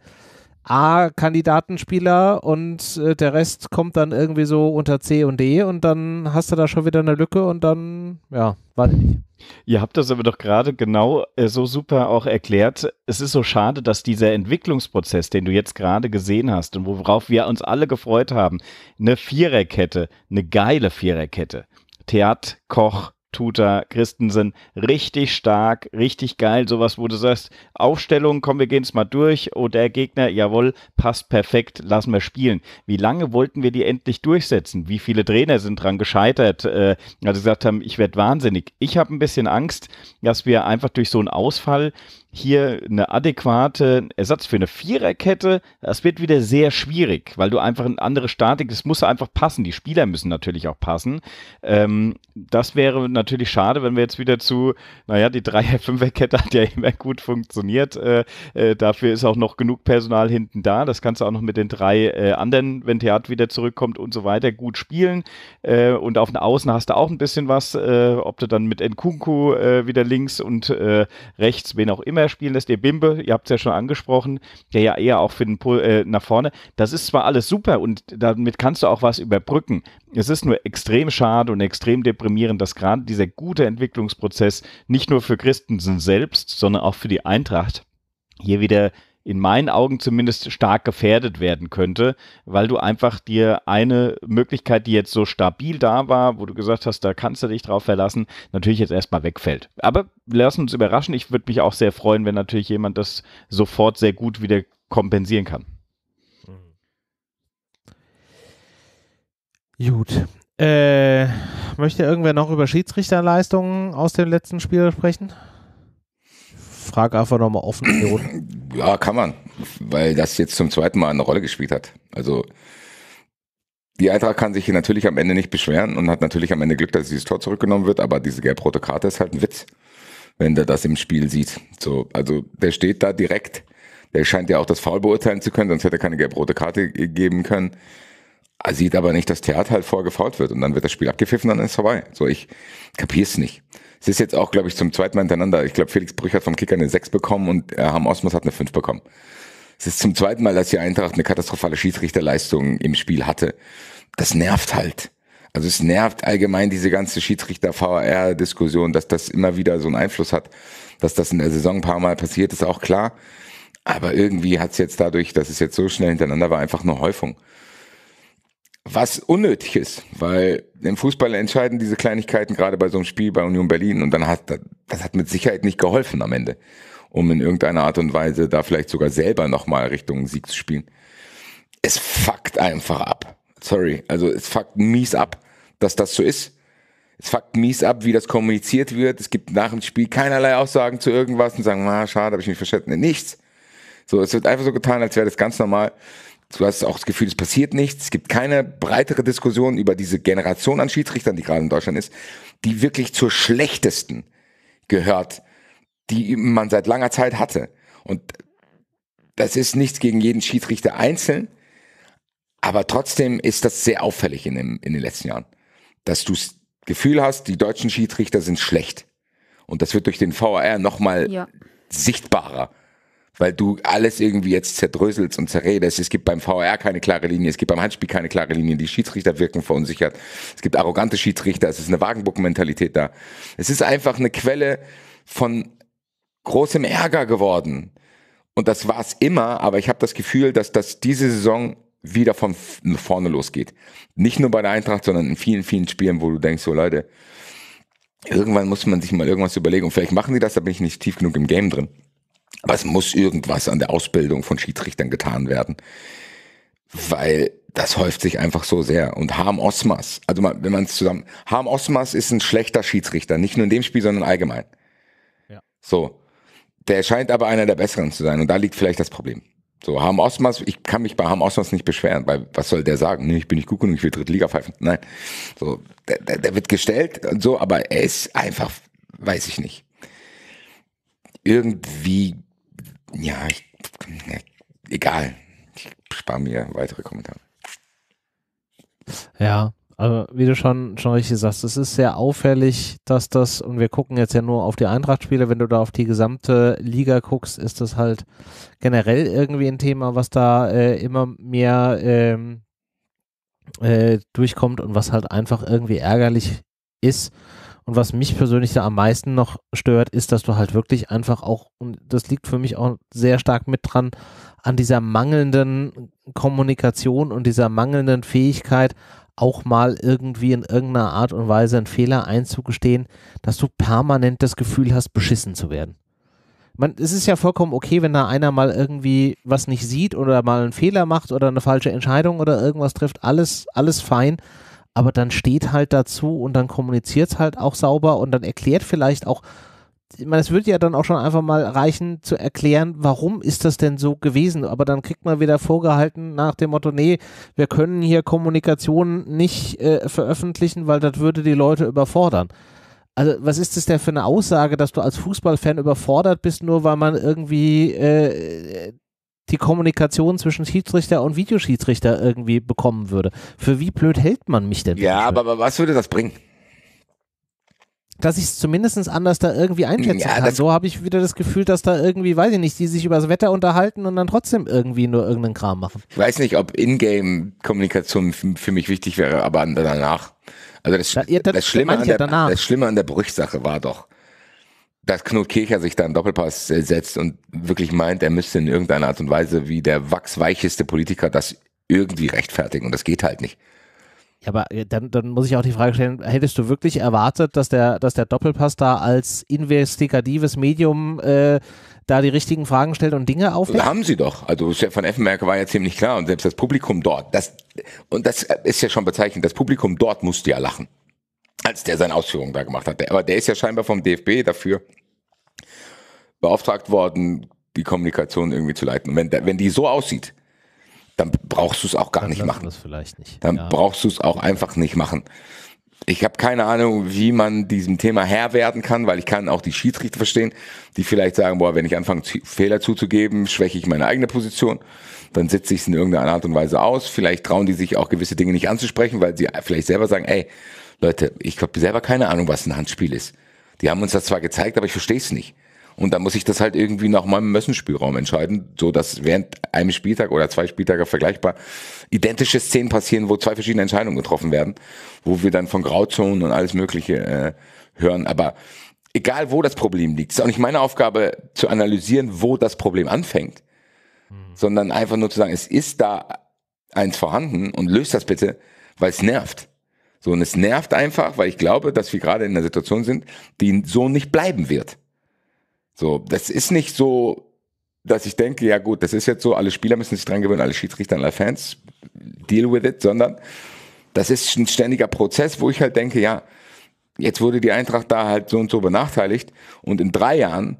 A-Kandidatenspieler und äh, der Rest kommt dann irgendwie so unter C und D und dann hast du da schon wieder eine Lücke und dann, ja, weiß ich nicht. Ihr habt das aber doch gerade genau äh, so super auch erklärt. Es ist so schade, dass dieser Entwicklungsprozess, den du jetzt gerade gesehen hast und worauf wir uns alle gefreut haben, eine Viererkette, eine geile Viererkette. Theat, Koch, Tuta Christensen. Richtig stark, richtig geil. Sowas, wo du sagst, Aufstellung, komm, wir gehen es mal durch. Oh, der Gegner, jawohl, passt perfekt, lassen wir spielen. Wie lange wollten wir die endlich durchsetzen? Wie viele Trainer sind dran gescheitert, äh, weil sie gesagt haben, ich werde wahnsinnig. Ich habe ein bisschen Angst, dass wir einfach durch so einen Ausfall hier eine adäquate Ersatz für eine Viererkette, das wird wieder sehr schwierig, weil du einfach eine andere Statik, das muss einfach passen. Die Spieler müssen natürlich auch passen. Ähm, das wäre natürlich schade, wenn wir jetzt wieder zu, naja, die Dreier-Fünfer-Kette hat ja immer gut funktioniert. Äh, äh, dafür ist auch noch genug Personal hinten da. Das kannst du auch noch mit den drei äh, anderen, wenn Theat wieder zurückkommt und so weiter, gut spielen. Äh, und auf den Außen hast du auch ein bisschen was, äh, ob du dann mit Nkunku äh, wieder links und rechts, wen auch immer Neuer spielen lässt, der Bimbe, ihr habt es ja schon angesprochen, der ja eher auch für den Pull, äh, nach vorne, das ist zwar alles super und damit kannst du auch was überbrücken. Es ist nur extrem schade und extrem deprimierend, dass gerade dieser gute Entwicklungsprozess nicht nur für Christensen selbst, sondern auch für die Eintracht hier wieder in meinen Augen zumindest stark gefährdet werden könnte, weil du einfach dir eine Möglichkeit, die jetzt so stabil da war, wo du gesagt hast, da kannst du dich drauf verlassen, natürlich jetzt erstmal wegfällt. Aber lass uns überraschen. Ich würde mich auch sehr freuen, wenn natürlich jemand das sofort sehr gut wieder kompensieren kann. Gut. Äh, möchte irgendwer noch über Schiedsrichterleistungen aus dem letzten Spiel sprechen? Frage einfach nochmal offen. ja, kann man, weil das jetzt zum zweiten Mal eine Rolle gespielt hat. Also die Eintracht kann sich hier natürlich am Ende nicht beschweren und hat natürlich am Ende Glück, dass dieses Tor zurückgenommen wird, aber diese gelb-rote Karte ist halt ein Witz, wenn der das im Spiel sieht. So, also der steht da direkt, der scheint ja auch das Foul beurteilen zu können, sonst hätte er keine gelb-rote Karte geben können. Er sieht aber nicht, dass Theater halt vorher vorgefault wird und dann wird das Spiel abgepfiffen, dann ist es vorbei. So, ich kapiere es nicht. Es ist jetzt auch, glaube ich, zum zweiten Mal hintereinander. Ich glaube, Felix Brüch hat vom Kicker eine 6 bekommen und äh, Ham Osmos hat eine 5 bekommen. Es ist zum zweiten Mal, dass die Eintracht eine katastrophale Schiedsrichterleistung im Spiel hatte. Das nervt halt. Also es nervt allgemein diese ganze schiedsrichter vr diskussion dass das immer wieder so einen Einfluss hat. Dass das in der Saison ein paar Mal passiert, ist auch klar. Aber irgendwie hat es jetzt dadurch, dass es jetzt so schnell hintereinander war, einfach nur Häufung was unnötig ist, weil im Fußball entscheiden diese Kleinigkeiten gerade bei so einem Spiel bei Union Berlin und dann hat das hat mit Sicherheit nicht geholfen am Ende, um in irgendeiner Art und Weise da vielleicht sogar selber nochmal Richtung Sieg zu spielen. Es fuckt einfach ab. Sorry, also es fuckt mies ab, dass das so ist. Es fuckt mies ab, wie das kommuniziert wird. Es gibt nach dem Spiel keinerlei Aussagen zu irgendwas und sagen, na, ah, schade, habe ich mich verstanden. Nichts. So, es wird einfach so getan, als wäre das ganz normal. Du hast auch das Gefühl, es passiert nichts. Es gibt keine breitere Diskussion über diese Generation an Schiedsrichtern, die gerade in Deutschland ist, die wirklich zur schlechtesten gehört, die man seit langer Zeit hatte. Und das ist nichts gegen jeden Schiedsrichter einzeln, aber trotzdem ist das sehr auffällig in, dem, in den letzten Jahren, dass du das Gefühl hast, die deutschen Schiedsrichter sind schlecht. Und das wird durch den VAR nochmal ja. sichtbarer weil du alles irgendwie jetzt zerdröselst und zerredest. Es gibt beim VR keine klare Linie, es gibt beim Handspiel keine klare Linie, die Schiedsrichter wirken verunsichert, es gibt arrogante Schiedsrichter, es ist eine Wagenburg-Mentalität da. Es ist einfach eine Quelle von großem Ärger geworden. Und das war es immer, aber ich habe das Gefühl, dass das diese Saison wieder von vorne losgeht. Nicht nur bei der Eintracht, sondern in vielen, vielen Spielen, wo du denkst, so Leute, irgendwann muss man sich mal irgendwas überlegen. Und vielleicht machen die das, da bin ich nicht tief genug im Game drin. Aber es muss irgendwas an der Ausbildung von Schiedsrichtern getan werden, weil das häuft sich einfach so sehr. Und Harm Osmas, also man, wenn man es zusammen, Harm Osmas ist ein schlechter Schiedsrichter, nicht nur in dem Spiel, sondern allgemein. Ja. So. Der scheint aber einer der besseren zu sein und da liegt vielleicht das Problem. So, Harm Osmas, ich kann mich bei Harm Osmas nicht beschweren, weil was soll der sagen? Nee, ich bin nicht gut genug, ich will dritte Liga pfeifen. Nein. So, der, der, der wird gestellt und so, aber er ist einfach, weiß ich nicht irgendwie, ja, ich, egal. Ich spare mir weitere Kommentare. Ja, also wie du schon, schon richtig sagst, es ist sehr auffällig, dass das, und wir gucken jetzt ja nur auf die Eintracht-Spiele, wenn du da auf die gesamte Liga guckst, ist das halt generell irgendwie ein Thema, was da äh, immer mehr ähm, äh, durchkommt und was halt einfach irgendwie ärgerlich ist. Und was mich persönlich da am meisten noch stört, ist, dass du halt wirklich einfach auch, und das liegt für mich auch sehr stark mit dran, an dieser mangelnden Kommunikation und dieser mangelnden Fähigkeit, auch mal irgendwie in irgendeiner Art und Weise einen Fehler einzugestehen, dass du permanent das Gefühl hast, beschissen zu werden. Man, es ist ja vollkommen okay, wenn da einer mal irgendwie was nicht sieht oder mal einen Fehler macht oder eine falsche Entscheidung oder irgendwas trifft, alles, alles fein aber dann steht halt dazu und dann kommuniziert halt auch sauber und dann erklärt vielleicht auch, ich meine, es würde ja dann auch schon einfach mal reichen zu erklären, warum ist das denn so gewesen, aber dann kriegt man wieder vorgehalten nach dem Motto, nee, wir können hier Kommunikation nicht äh, veröffentlichen, weil das würde die Leute überfordern. Also was ist das denn für eine Aussage, dass du als Fußballfan überfordert bist, nur weil man irgendwie äh, die Kommunikation zwischen Schiedsrichter und Videoschiedsrichter irgendwie bekommen würde. Für wie blöd hält man mich denn? Ja, aber, aber was würde das bringen? dass ich es zumindest anders da irgendwie einschätzen ja, kann. So habe ich wieder das Gefühl, dass da irgendwie, weiß ich nicht, die sich über das Wetter unterhalten und dann trotzdem irgendwie nur irgendeinen Kram machen. Ich weiß nicht, ob Ingame-Kommunikation für mich wichtig wäre, aber danach. Also das, ja, das, das, Schlimme ja, der, das, Schlimme an der, Brüchsache war doch, dass Knut Kircher sich da einen Doppelpass äh, setzt und wirklich meint, er müsste in irgendeiner Art und Weise wie der wachsweicheste Politiker das irgendwie rechtfertigen. Und das geht halt nicht. Ja, aber äh, dann, dann muss ich auch die Frage stellen, hättest du wirklich erwartet, dass der, dass der Doppelpass da als investigatives Medium äh, da die richtigen Fragen stellt und Dinge aufdeckt? Haben sie doch. Also Stefan Effenberg war ja ziemlich klar und selbst das Publikum dort, das, und das ist ja schon bezeichnend, das Publikum dort musste ja lachen als der seine Ausführungen da gemacht hat. Aber der ist ja scheinbar vom DFB dafür beauftragt worden, die Kommunikation irgendwie zu leiten. Und wenn, wenn die so aussieht, dann brauchst du es auch gar dann nicht machen. Das vielleicht nicht. Dann ja. brauchst du es auch einfach nicht machen. Ich habe keine Ahnung, wie man diesem Thema Herr werden kann, weil ich kann auch die Schiedsrichter verstehen, die vielleicht sagen, boah, wenn ich anfange Fehler zuzugeben, schwäche ich meine eigene Position, dann sitze ich es in irgendeiner Art und Weise aus. Vielleicht trauen die sich auch gewisse Dinge nicht anzusprechen, weil sie vielleicht selber sagen, ey, Leute, ich habe selber keine Ahnung, was ein Handspiel ist. Die haben uns das zwar gezeigt, aber ich verstehe es nicht. Und dann muss ich das halt irgendwie nach meinem Messenspielraum entscheiden, so dass während einem Spieltag oder zwei Spieltage vergleichbar identische Szenen passieren, wo zwei verschiedene Entscheidungen getroffen werden, wo wir dann von Grauzonen und alles Mögliche äh, hören. Aber egal, wo das Problem liegt, ist auch nicht meine Aufgabe zu analysieren, wo das Problem anfängt, mhm. sondern einfach nur zu sagen, es ist da eins vorhanden und löst das bitte, weil es nervt. So, und es nervt einfach, weil ich glaube, dass wir gerade in einer Situation sind, die so nicht bleiben wird. So, das ist nicht so, dass ich denke, ja gut, das ist jetzt so, alle Spieler müssen sich dran gewöhnen, alle Schiedsrichter, alle Fans, deal with it, sondern das ist ein ständiger Prozess, wo ich halt denke, ja, jetzt wurde die Eintracht da halt so und so benachteiligt und in drei Jahren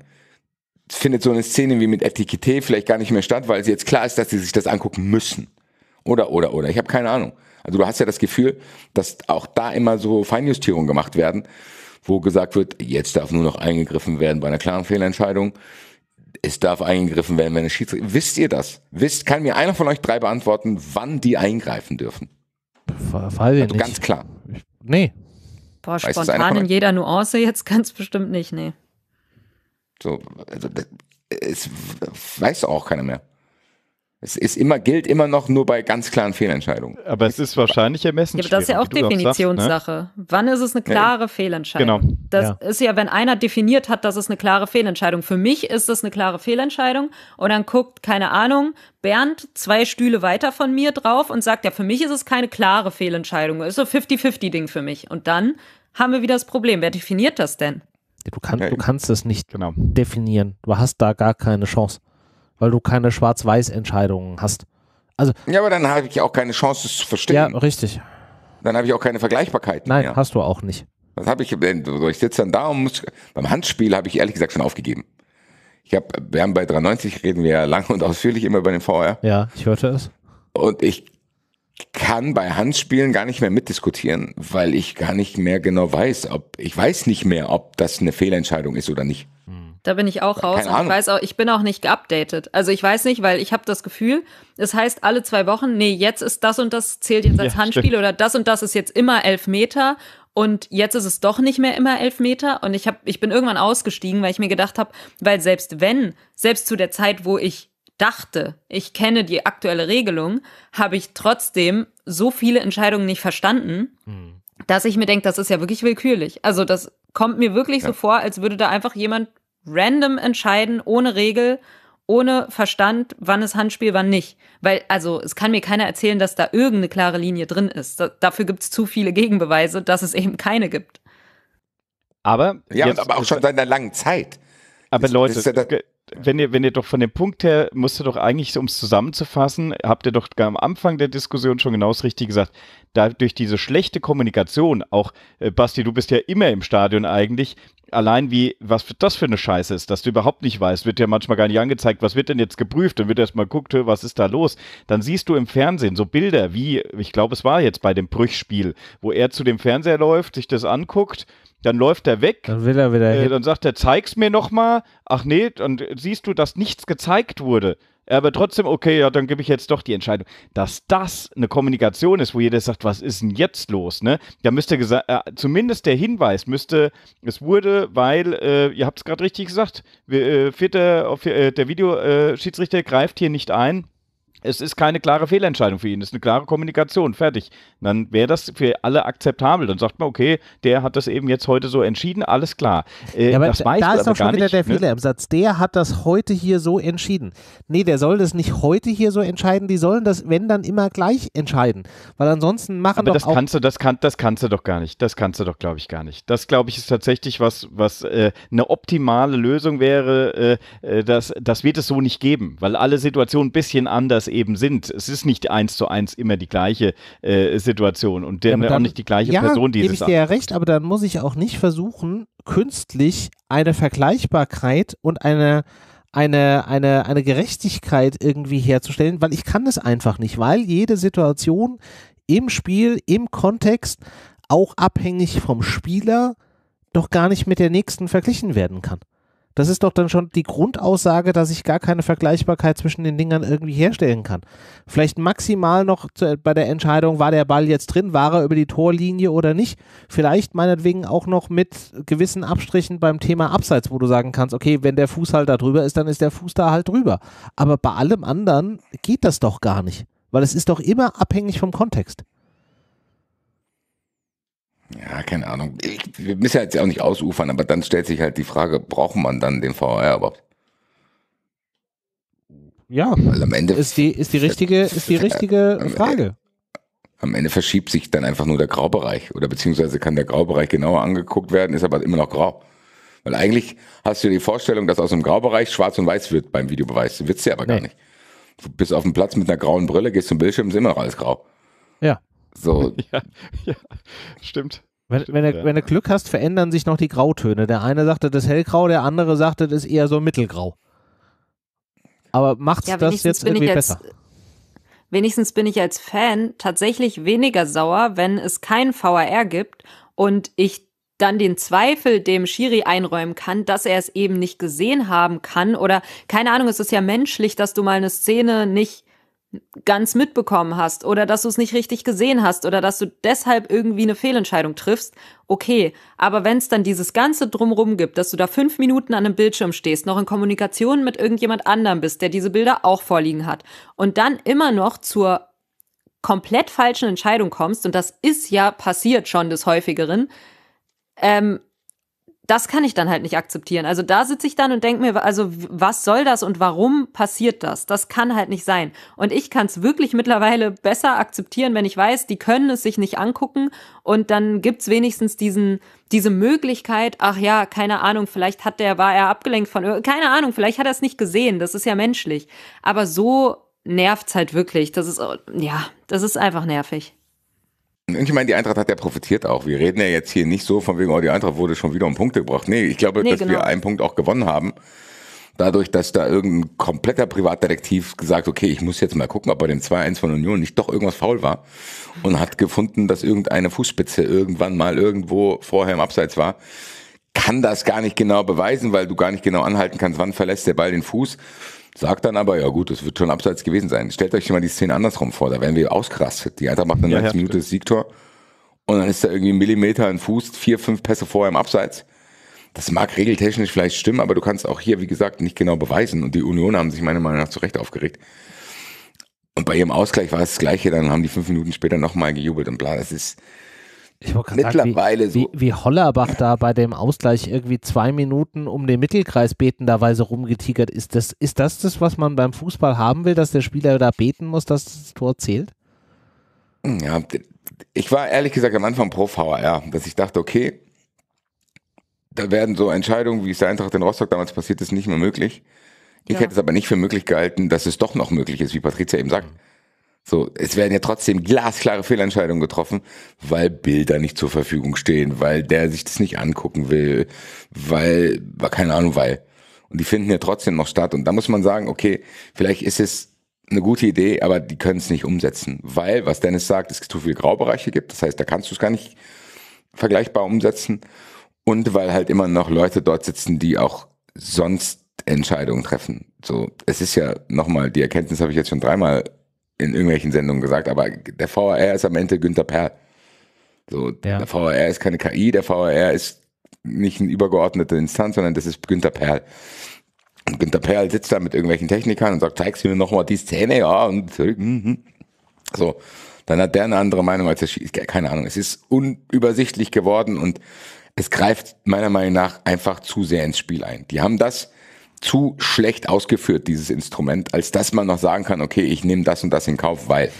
findet so eine Szene wie mit Etikette vielleicht gar nicht mehr statt, weil es jetzt klar ist, dass sie sich das angucken müssen. Oder, oder, oder. Ich habe keine Ahnung. Also du hast ja das Gefühl, dass auch da immer so Feinjustierungen gemacht werden, wo gesagt wird, jetzt darf nur noch eingegriffen werden bei einer klaren Fehlentscheidung. Es darf eingegriffen werden, wenn es Schiedsrichter. Wisst ihr das? Wisst, kann mir einer von euch drei beantworten, wann die eingreifen dürfen? Fall also nicht. ganz klar. nee. Boah, weiß spontan in jeder Nuance jetzt ganz bestimmt nicht, nee. So, also es weiß auch keiner mehr. Es ist immer, gilt immer noch nur bei ganz klaren Fehlentscheidungen. Aber es ist wahrscheinlich ermessen. Ja, aber das ist ja auch Definitionssache. Sagst, ne? Wann ist es eine klare ja. Fehlentscheidung? Genau. Das ja. ist ja, wenn einer definiert hat, dass es eine klare Fehlentscheidung. Für mich ist es eine klare Fehlentscheidung. Und dann guckt, keine Ahnung, Bernd zwei Stühle weiter von mir drauf und sagt, ja, für mich ist es keine klare Fehlentscheidung. Ist so 50-50-Ding für mich. Und dann haben wir wieder das Problem. Wer definiert das denn? Du, kann, du kannst es nicht genau. definieren. Du hast da gar keine Chance weil du keine Schwarz-Weiß-Entscheidungen hast. Also, ja, aber dann habe ich auch keine Chance, es zu verstehen. Ja, richtig. Dann habe ich auch keine Vergleichbarkeit. Nein, mehr. hast du auch nicht. Das habe ich, ich sitze dann da und muss, beim Handspiel habe ich ehrlich gesagt schon aufgegeben. Ich habe, wir haben bei 93 reden wir ja lang und ausführlich immer über den VR. Ja, ich hörte es. Und ich kann bei Handspielen gar nicht mehr mitdiskutieren, weil ich gar nicht mehr genau weiß, ob, ich weiß nicht mehr, ob das eine Fehlentscheidung ist oder nicht. Hm. Da bin ich auch raus. Keine und ich weiß auch, ich bin auch nicht geupdatet. Also ich weiß nicht, weil ich habe das Gefühl, es heißt alle zwei Wochen, nee, jetzt ist das und das zählt jetzt als ja, Handspiel stimmt. oder das und das ist jetzt immer elf Meter und jetzt ist es doch nicht mehr immer elf Meter. Und ich habe, ich bin irgendwann ausgestiegen, weil ich mir gedacht habe, weil selbst wenn, selbst zu der Zeit, wo ich dachte, ich kenne die aktuelle Regelung, habe ich trotzdem so viele Entscheidungen nicht verstanden, hm. dass ich mir denke, das ist ja wirklich willkürlich. Also das kommt mir wirklich ja. so vor, als würde da einfach jemand random entscheiden, ohne Regel, ohne Verstand, wann ist Handspiel, wann nicht. Weil, also, es kann mir keiner erzählen, dass da irgendeine klare Linie drin ist. Da, dafür gibt es zu viele Gegenbeweise, dass es eben keine gibt. Aber. Ja, jetzt, aber auch schon seit einer langen Zeit. Aber das, Leute, das ja wenn ihr, wenn ihr doch von dem Punkt her, musst ihr doch eigentlich, um es zusammenzufassen, habt ihr doch am Anfang der Diskussion schon genau das Richtige gesagt. Dadurch diese schlechte Kommunikation, auch äh, Basti, du bist ja immer im Stadion eigentlich, allein wie, was das für eine Scheiße ist, dass du überhaupt nicht weißt, wird ja manchmal gar nicht angezeigt, was wird denn jetzt geprüft, dann wird erstmal geguckt, was ist da los. Dann siehst du im Fernsehen so Bilder wie, ich glaube, es war jetzt bei dem Brüchspiel, wo er zu dem Fernseher läuft, sich das anguckt, dann läuft er weg. Dann will er wieder. Äh, dann sagt er, zeig's mir nochmal. Ach nee, und siehst du, dass nichts gezeigt wurde aber trotzdem, okay, ja, dann gebe ich jetzt doch die Entscheidung. Dass das eine Kommunikation ist, wo jeder sagt, was ist denn jetzt los, ne? Da müsste gesagt, äh, zumindest der Hinweis müsste, es wurde, weil, äh, ihr habt es gerade richtig gesagt, wir, äh, vierter, äh, äh, der Videoschiedsrichter greift hier nicht ein es ist keine klare Fehlentscheidung für ihn, es ist eine klare Kommunikation, fertig. Dann wäre das für alle akzeptabel. Dann sagt man, okay, der hat das eben jetzt heute so entschieden, alles klar. Äh, ja, das da ist doch schon wieder nicht, der ne? Fehler im Satz. Der hat das heute hier so entschieden. Nee, der soll das nicht heute hier so entscheiden, die sollen das, wenn dann, immer gleich entscheiden. Weil ansonsten machen Aber doch das auch kannst das, kann, das kannst du doch gar nicht. Das kannst du doch, glaube ich, gar nicht. Das, glaube ich, ist tatsächlich was, was äh, eine optimale Lösung wäre. Äh, äh, das, das wird es so nicht geben, weil alle Situationen ein bisschen anders eben sind. Es ist nicht eins zu eins immer die gleiche äh, Situation und ja, dann, auch nicht die gleiche ja, Person, die es ist. Ja, gebe ich dir ja recht, aber dann muss ich auch nicht versuchen, künstlich eine Vergleichbarkeit und eine eine, eine, eine Gerechtigkeit irgendwie herzustellen, weil ich kann das einfach nicht, weil jede Situation im Spiel, im Kontext, auch abhängig vom Spieler, doch gar nicht mit der nächsten verglichen werden kann. Das ist doch dann schon die Grundaussage, dass ich gar keine Vergleichbarkeit zwischen den Dingern irgendwie herstellen kann. Vielleicht maximal noch zu, bei der Entscheidung, war der Ball jetzt drin, war er über die Torlinie oder nicht. Vielleicht meinetwegen auch noch mit gewissen Abstrichen beim Thema Abseits, wo du sagen kannst, okay, wenn der Fuß halt da drüber ist, dann ist der Fuß da halt drüber. Aber bei allem anderen geht das doch gar nicht, weil es ist doch immer abhängig vom Kontext. Ja, keine Ahnung. Ich, wir müssen ja jetzt auch nicht ausufern, aber dann stellt sich halt die Frage, braucht man dann den VR überhaupt? Ja, Weil am Ende ist die, ist die richtige, ist die richtige Frage. Am Ende verschiebt sich dann einfach nur der Graubereich oder beziehungsweise kann der Graubereich genauer angeguckt werden, ist aber immer noch grau. Weil eigentlich hast du die Vorstellung, dass aus dem Graubereich schwarz und weiß wird beim Videobeweis. Wird's ja aber nee. gar nicht. Du bist auf dem Platz mit einer grauen Brille, gehst zum Bildschirm, ist immer noch alles grau. Ja. So. ja, ja, stimmt. Wenn, stimmt, wenn, du, ja. wenn du Glück hast, verändern sich noch die Grautöne. Der eine sagte, das ist hellgrau, der andere sagte, das ist eher so mittelgrau. Aber macht ja, das jetzt irgendwie jetzt, besser? Wenigstens bin ich als Fan tatsächlich weniger sauer, wenn es kein VAR gibt und ich dann den Zweifel dem Schiri einräumen kann, dass er es eben nicht gesehen haben kann oder keine Ahnung, es ist ja menschlich, dass du mal eine Szene nicht ganz mitbekommen hast oder dass du es nicht richtig gesehen hast oder dass du deshalb irgendwie eine Fehlentscheidung triffst, okay. Aber wenn es dann dieses Ganze drumrum gibt, dass du da fünf Minuten an einem Bildschirm stehst, noch in Kommunikation mit irgendjemand anderem bist, der diese Bilder auch vorliegen hat und dann immer noch zur komplett falschen Entscheidung kommst, und das ist ja passiert schon des häufigeren, ähm, das kann ich dann halt nicht akzeptieren. Also da sitze ich dann und denke mir, also was soll das und warum passiert das? Das kann halt nicht sein. Und ich kann es wirklich mittlerweile besser akzeptieren, wenn ich weiß, die können es sich nicht angucken und dann gibt es wenigstens diesen, diese Möglichkeit, ach ja, keine Ahnung, vielleicht hat der, war er abgelenkt von, keine Ahnung, vielleicht hat er es nicht gesehen, das ist ja menschlich. Aber so nervt es halt wirklich. Das ist, oh, ja, das ist einfach nervig ich meine, die Eintracht hat ja profitiert auch. Wir reden ja jetzt hier nicht so von wegen, oh, die Eintracht wurde schon wieder um Punkte gebracht. Nee, ich glaube, nee, dass genau. wir einen Punkt auch gewonnen haben. Dadurch, dass da irgendein kompletter Privatdetektiv gesagt, okay, ich muss jetzt mal gucken, ob bei dem 2-1 von Union nicht doch irgendwas faul war. Und hat gefunden, dass irgendeine Fußspitze irgendwann mal irgendwo vorher im Abseits war kann das gar nicht genau beweisen, weil du gar nicht genau anhalten kannst, wann verlässt der Ball den Fuß. Sagt dann aber, ja gut, das wird schon abseits gewesen sein. Stellt euch mal die Szene andersrum vor, da werden wir ausgerastet. Die Eintracht macht eine ja, 90 Minute Siegtor und dann ist da irgendwie ein Millimeter, ein Fuß, vier, fünf Pässe vorher im Abseits. Das mag regeltechnisch vielleicht stimmen, aber du kannst auch hier, wie gesagt, nicht genau beweisen. Und die Union haben sich meiner Meinung nach zu Recht aufgeregt. Und bei ihrem Ausgleich war es das Gleiche, dann haben die fünf Minuten später nochmal gejubelt und bla, das ist, ich Mittlerweile sagen, wie, so. Wie, wie Hollerbach da bei dem Ausgleich irgendwie zwei Minuten um den Mittelkreis betenderweise rumgetigert ist. Das, ist das das, was man beim Fußball haben will, dass der Spieler da beten muss, dass das Tor zählt? Ja, ich war ehrlich gesagt am Anfang pro VR, dass ich dachte, okay, da werden so Entscheidungen, wie es der Eintracht in Rostock damals passiert ist, nicht mehr möglich. Ich ja. hätte es aber nicht für möglich gehalten, dass es doch noch möglich ist, wie Patricia eben sagt. Mhm so, es werden ja trotzdem glasklare Fehlentscheidungen getroffen, weil Bilder nicht zur Verfügung stehen, weil der sich das nicht angucken will, weil, keine Ahnung, weil. Und die finden ja trotzdem noch statt. Und da muss man sagen, okay, vielleicht ist es eine gute Idee, aber die können es nicht umsetzen. Weil, was Dennis sagt, es gibt zu viele Graubereiche gibt. Das heißt, da kannst du es gar nicht vergleichbar umsetzen. Und weil halt immer noch Leute dort sitzen, die auch sonst Entscheidungen treffen. So, es ist ja nochmal, die Erkenntnis habe ich jetzt schon dreimal in irgendwelchen Sendungen gesagt, aber der VAR ist am Ende Günther Perl. So, ja. der VAR ist keine KI, der VAR ist nicht eine übergeordnete Instanz, sondern das ist Günther Perl. Und Günther Perl sitzt da mit irgendwelchen Technikern und sagt, zeigst du mir nochmal die Szene, ja, und mhm, mhm. so. Dann hat der eine andere Meinung als der Schiedsrichter. Keine Ahnung. Es ist unübersichtlich geworden und es greift meiner Meinung nach einfach zu sehr ins Spiel ein. Die haben das, zu schlecht ausgeführt, dieses Instrument, als dass man noch sagen kann, okay, ich nehme das und das in Kauf, weil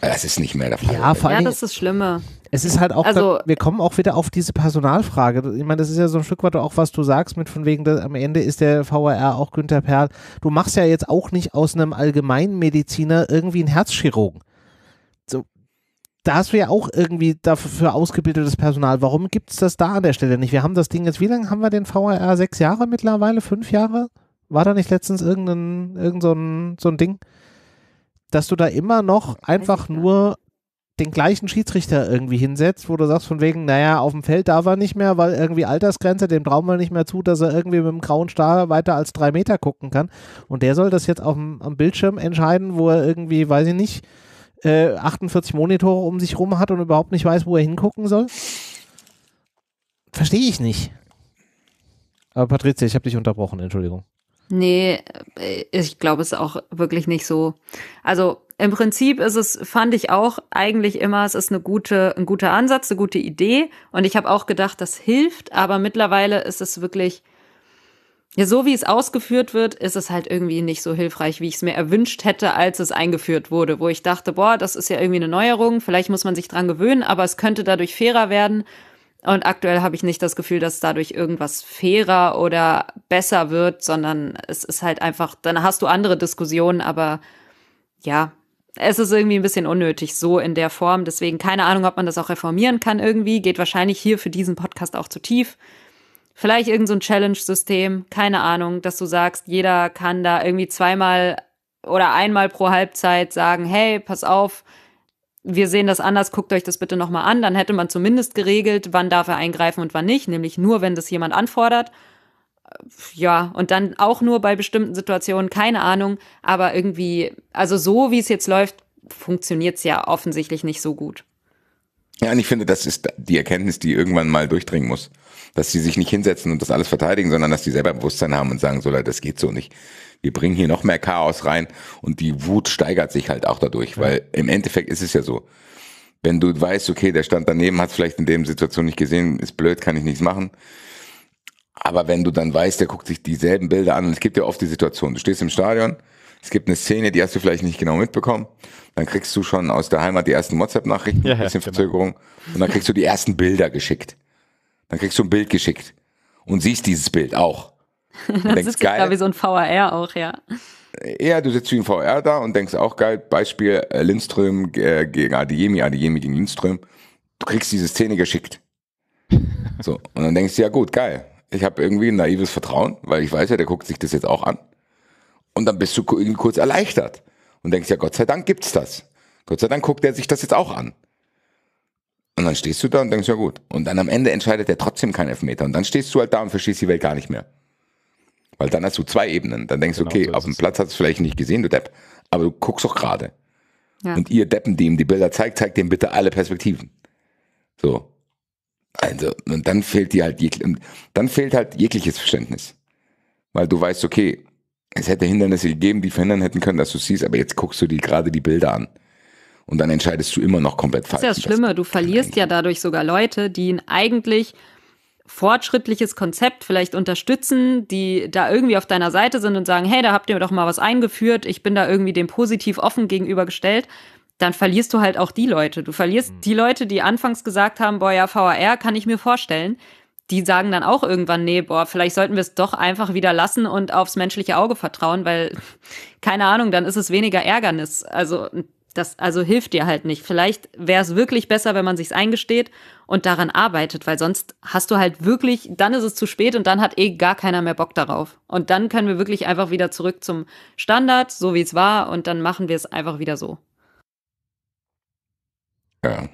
das ist nicht mehr der Fall. Ja, vor allem, ja das ist das Schlimme. Es ist halt auch, also, wir kommen auch wieder auf diese Personalfrage. Ich meine, das ist ja so ein Stück weit auch, was du sagst, mit von wegen, am Ende ist der VRR auch Günther Perl. Du machst ja jetzt auch nicht aus einem Allgemeinmediziner irgendwie einen Herzchirurgen da hast du ja auch irgendwie dafür ausgebildetes Personal. Warum gibt es das da an der Stelle nicht? Wir haben das Ding jetzt, wie lange haben wir den VRR? Sechs Jahre mittlerweile? Fünf Jahre? War da nicht letztens irgendein, irgend so ein, so ein Ding? Dass du da immer noch einfach nur den gleichen Schiedsrichter irgendwie hinsetzt, wo du sagst von wegen, naja, auf dem Feld darf er nicht mehr, weil irgendwie Altersgrenze, dem trauen wir nicht mehr zu, dass er irgendwie mit dem grauen Star weiter als drei Meter gucken kann. Und der soll das jetzt auf dem, am Bildschirm entscheiden, wo er irgendwie, weiß ich nicht, äh, 48 Monitore um sich rum hat und überhaupt nicht weiß, wo er hingucken soll? Verstehe ich nicht. Aber Patricia, ich habe dich unterbrochen, Entschuldigung. Nee, äh, ich glaube es auch wirklich nicht so. Also im Prinzip ist es, fand ich auch eigentlich immer, es ist eine gute, ein guter Ansatz, eine gute Idee. Und ich habe auch gedacht, das hilft, aber mittlerweile ist es wirklich ja, so wie es ausgeführt wird, ist es halt irgendwie nicht so hilfreich, wie ich es mir erwünscht hätte, als es eingeführt wurde, wo ich dachte, boah, das ist ja irgendwie eine Neuerung, vielleicht muss man sich dran gewöhnen, aber es könnte dadurch fairer werden. Und aktuell habe ich nicht das Gefühl, dass dadurch irgendwas fairer oder besser wird, sondern es ist halt einfach, dann hast du andere Diskussionen, aber ja, es ist irgendwie ein bisschen unnötig, so in der Form. Deswegen keine Ahnung, ob man das auch reformieren kann irgendwie. Geht wahrscheinlich hier für diesen Podcast auch zu tief. Vielleicht irgendein so Challenge-System, keine Ahnung, dass du sagst, jeder kann da irgendwie zweimal oder einmal pro Halbzeit sagen, hey, pass auf, wir sehen das anders, guckt euch das bitte nochmal an. Dann hätte man zumindest geregelt, wann darf er eingreifen und wann nicht, nämlich nur, wenn das jemand anfordert. Ja, und dann auch nur bei bestimmten Situationen, keine Ahnung, aber irgendwie, also so wie es jetzt läuft, funktioniert es ja offensichtlich nicht so gut. Ja, und ich finde, das ist die Erkenntnis, die irgendwann mal durchdringen muss dass sie sich nicht hinsetzen und das alles verteidigen, sondern dass die selber Bewusstsein haben und sagen, so Leute, das geht so nicht. Wir bringen hier noch mehr Chaos rein und die Wut steigert sich halt auch dadurch, ja. weil im Endeffekt ist es ja so. Wenn du weißt, okay, der stand daneben, hat vielleicht in dem Situation nicht gesehen, ist blöd, kann ich nichts machen. Aber wenn du dann weißt, der guckt sich dieselben Bilder an und es gibt ja oft die Situation, du stehst im Stadion, es gibt eine Szene, die hast du vielleicht nicht genau mitbekommen. Dann kriegst du schon aus der Heimat die ersten WhatsApp-Nachrichten, ja, ja, bisschen genau. Verzögerung. Und dann kriegst du die ersten Bilder geschickt. Dann kriegst du ein Bild geschickt und siehst dieses Bild auch. Und das denkst, ist geil. Da wie so ein VR auch, ja. Äh, ja, du sitzt wie ein VR da und denkst auch geil, Beispiel äh, Lindström äh, gegen Adeyemi, Adeyemi gegen Lindström. Du kriegst diese Szene geschickt. So, und dann denkst du, ja gut, geil. Ich habe irgendwie ein naives Vertrauen, weil ich weiß ja, der guckt sich das jetzt auch an. Und dann bist du irgendwie kurz erleichtert und denkst, ja Gott sei Dank gibt's das. Gott sei Dank guckt er sich das jetzt auch an. Und dann stehst du da und denkst, ja gut. Und dann am Ende entscheidet er trotzdem keinen Elfmeter. Und dann stehst du halt da und verstehst die Welt gar nicht mehr. Weil dann hast du zwei Ebenen. Dann denkst du, genau, okay, so auf dem Platz hast du es vielleicht nicht gesehen, du Depp. Aber du guckst doch gerade. Ja. Und ihr Deppen, die ihm die Bilder zeigt, zeigt ihm bitte alle Perspektiven. So. Also, und dann fehlt dir halt, dann fehlt halt jegliches Verständnis. Weil du weißt, okay, es hätte Hindernisse gegeben, die verhindern hätten können, dass du siehst, aber jetzt guckst du dir gerade die Bilder an. Und dann entscheidest du immer noch komplett falsch. Das ist ja das Schlimme, du verlierst ja dadurch sogar Leute, die ein eigentlich fortschrittliches Konzept vielleicht unterstützen, die da irgendwie auf deiner Seite sind und sagen, hey, da habt ihr doch mal was eingeführt, ich bin da irgendwie dem positiv offen gegenübergestellt, dann verlierst du halt auch die Leute. Du verlierst hm. die Leute, die anfangs gesagt haben, boah, ja, VAR kann ich mir vorstellen. Die sagen dann auch irgendwann, nee, boah, vielleicht sollten wir es doch einfach wieder lassen und aufs menschliche Auge vertrauen, weil, keine Ahnung, dann ist es weniger Ärgernis. Also das also hilft dir halt nicht. Vielleicht wäre es wirklich besser, wenn man sich's eingesteht und daran arbeitet, weil sonst hast du halt wirklich, dann ist es zu spät und dann hat eh gar keiner mehr Bock darauf. Und dann können wir wirklich einfach wieder zurück zum Standard, so wie es war, und dann machen wir es einfach wieder so. Ja.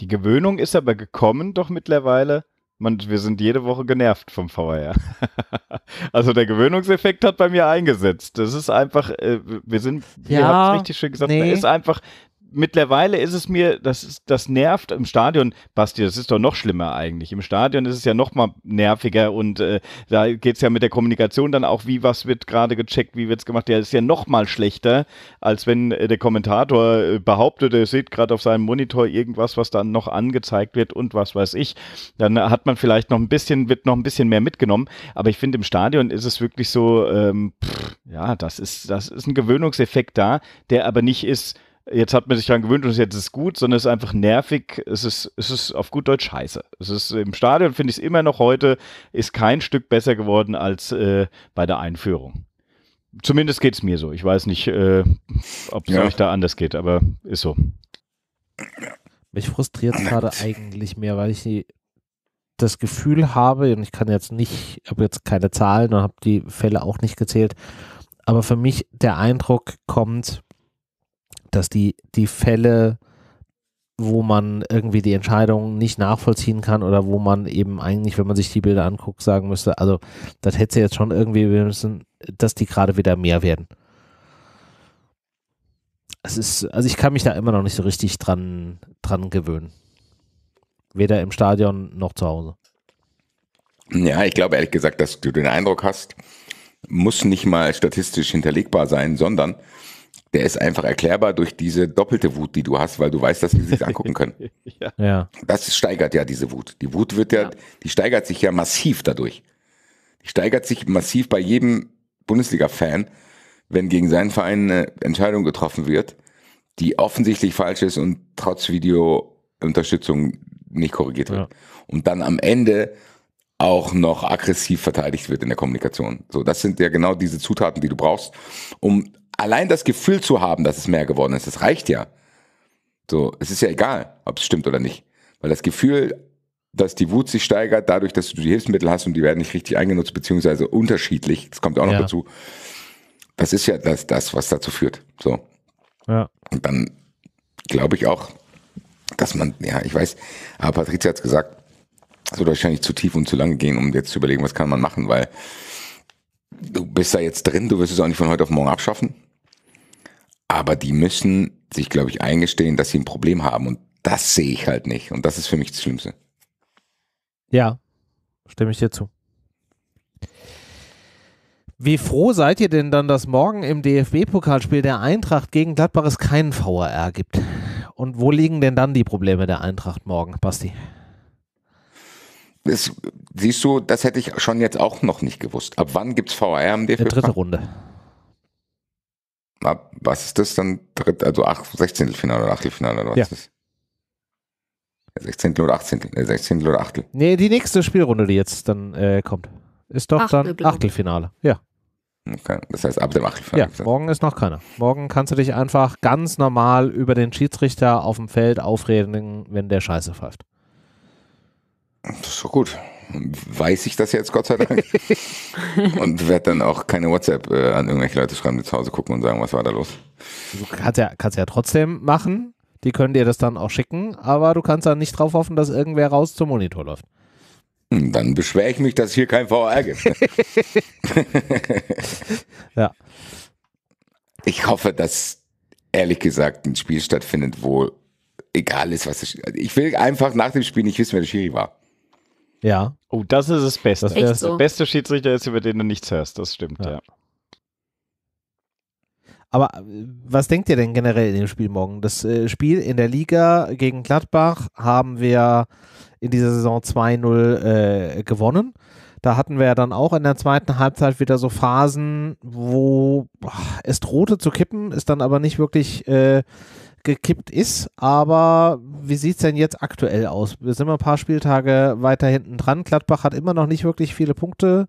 Die Gewöhnung ist aber gekommen, doch mittlerweile man, wir sind jede Woche genervt vom VR. also der Gewöhnungseffekt hat bei mir eingesetzt. Das ist einfach, äh, wir sind, ja, ihr habt richtig schön gesagt, nee. ist einfach mittlerweile ist es mir, das, ist, das nervt im Stadion, Basti, das ist doch noch schlimmer eigentlich. Im Stadion ist es ja noch mal nerviger und äh, da geht es ja mit der Kommunikation dann auch, wie was wird gerade gecheckt, wie wird es gemacht, ja, ist ja noch mal schlechter, als wenn äh, der Kommentator äh, behauptet, er sieht gerade auf seinem Monitor irgendwas, was dann noch angezeigt wird und was weiß ich. Dann hat man vielleicht noch ein bisschen, wird noch ein bisschen mehr mitgenommen, aber ich finde, im Stadion ist es wirklich so, ähm, pff, ja, das ist, das ist ein Gewöhnungseffekt da, der aber nicht ist, jetzt hat man sich daran gewöhnt und jetzt ist es gut, sondern es ist einfach nervig. Es ist, es ist auf gut Deutsch scheiße. Es ist im Stadion, finde ich es immer noch heute, ist kein Stück besser geworden als äh, bei der Einführung. Zumindest geht es mir so. Ich weiß nicht, äh, ob es ja. euch da anders geht, aber ist so. Mich frustriert gerade eigentlich mehr, weil ich das Gefühl habe, und ich kann jetzt nicht, habe jetzt keine Zahlen und habe die Fälle auch nicht gezählt, aber für mich der Eindruck kommt, dass die, die Fälle, wo man irgendwie die Entscheidungen nicht nachvollziehen kann oder wo man eben eigentlich, wenn man sich die Bilder anguckt, sagen müsste, also das hätte jetzt schon irgendwie müssen, dass die gerade wieder mehr werden. Es ist, also ich kann mich da immer noch nicht so richtig dran, dran gewöhnen. Weder im Stadion noch zu Hause. Ja, ich glaube ehrlich gesagt, dass du den Eindruck hast, muss nicht mal statistisch hinterlegbar sein, sondern der ist einfach erklärbar durch diese doppelte Wut, die du hast, weil du weißt, dass die sich angucken können. ja. Das steigert ja diese Wut. Die Wut wird ja, ja, die steigert sich ja massiv dadurch. Die steigert sich massiv bei jedem Bundesliga-Fan, wenn gegen seinen Verein eine Entscheidung getroffen wird, die offensichtlich falsch ist und trotz Video-Unterstützung nicht korrigiert wird. Ja. Und dann am Ende auch noch aggressiv verteidigt wird in der Kommunikation. So, das sind ja genau diese Zutaten, die du brauchst, um allein das Gefühl zu haben, dass es mehr geworden ist, das reicht ja. So, es ist ja egal, ob es stimmt oder nicht. Weil das Gefühl, dass die Wut sich steigert, dadurch, dass du die Hilfsmittel hast und die werden nicht richtig eingenutzt, beziehungsweise unterschiedlich, das kommt auch noch ja. dazu. Das ist ja das, das, was dazu führt. So. Ja. Und dann glaube ich auch, dass man, ja, ich weiß, aber Patricia hat es gesagt, es wird wahrscheinlich zu tief und zu lange gehen, um jetzt zu überlegen, was kann man machen, weil du bist da jetzt drin, du wirst es auch nicht von heute auf morgen abschaffen. Aber die müssen sich, glaube ich, eingestehen, dass sie ein Problem haben. Und das sehe ich halt nicht. Und das ist für mich das Schlimmste. Ja, stimme ich dir zu. Wie froh seid ihr denn dann, dass morgen im DFB-Pokalspiel der Eintracht gegen Gladbach es keinen VAR gibt? Und wo liegen denn dann die Probleme der Eintracht morgen, Basti? Das, siehst du, das hätte ich schon jetzt auch noch nicht gewusst. Ab wann gibt es VAR im DFB? In der dritte Runde was ist das dann? Dritt, also acht, Sechzehntelfinale oder Achtelfinale oder was ja. ist das? Sechzehntel oder Achtzehntel? Äh, oder Achtel? Nee, die nächste Spielrunde, die jetzt dann äh, kommt, ist doch Achtel, dann Achtelfinale. Ja. Okay. Das heißt, ab dem Achtelfinale. Ja, morgen ist noch keiner. Morgen kannst du dich einfach ganz normal über den Schiedsrichter auf dem Feld aufreden, wenn der Scheiße pfeift. Das ist doch gut weiß ich das jetzt, Gott sei Dank. und werde dann auch keine WhatsApp äh, an irgendwelche Leute schreiben, die zu Hause gucken und sagen, was war da los. Du also kannst ja, kannst ja trotzdem machen. Die können dir das dann auch schicken, aber du kannst dann nicht drauf hoffen, dass irgendwer raus zum Monitor läuft. Hm, dann beschwere ich mich, dass hier kein VR gibt. ja. Ich hoffe, dass ehrlich gesagt ein Spiel stattfindet, wo egal ist, was das, ich will einfach nach dem Spiel nicht wissen, wer der Schiri war. Ja. Oh, das ist das Beste. Das, das so. beste Schiedsrichter ist, über den du nichts hörst. Das stimmt, ja. ja. Aber äh, was denkt ihr denn generell in dem Spiel morgen? Das äh, Spiel in der Liga gegen Gladbach haben wir in dieser Saison 2-0 äh, gewonnen. Da hatten wir ja dann auch in der zweiten Halbzeit wieder so Phasen, wo boah, es drohte zu kippen, ist dann aber nicht wirklich äh, gekippt ist. Aber wie sieht es denn jetzt aktuell aus? Wir sind mal ein paar Spieltage weiter hinten dran. Gladbach hat immer noch nicht wirklich viele Punkte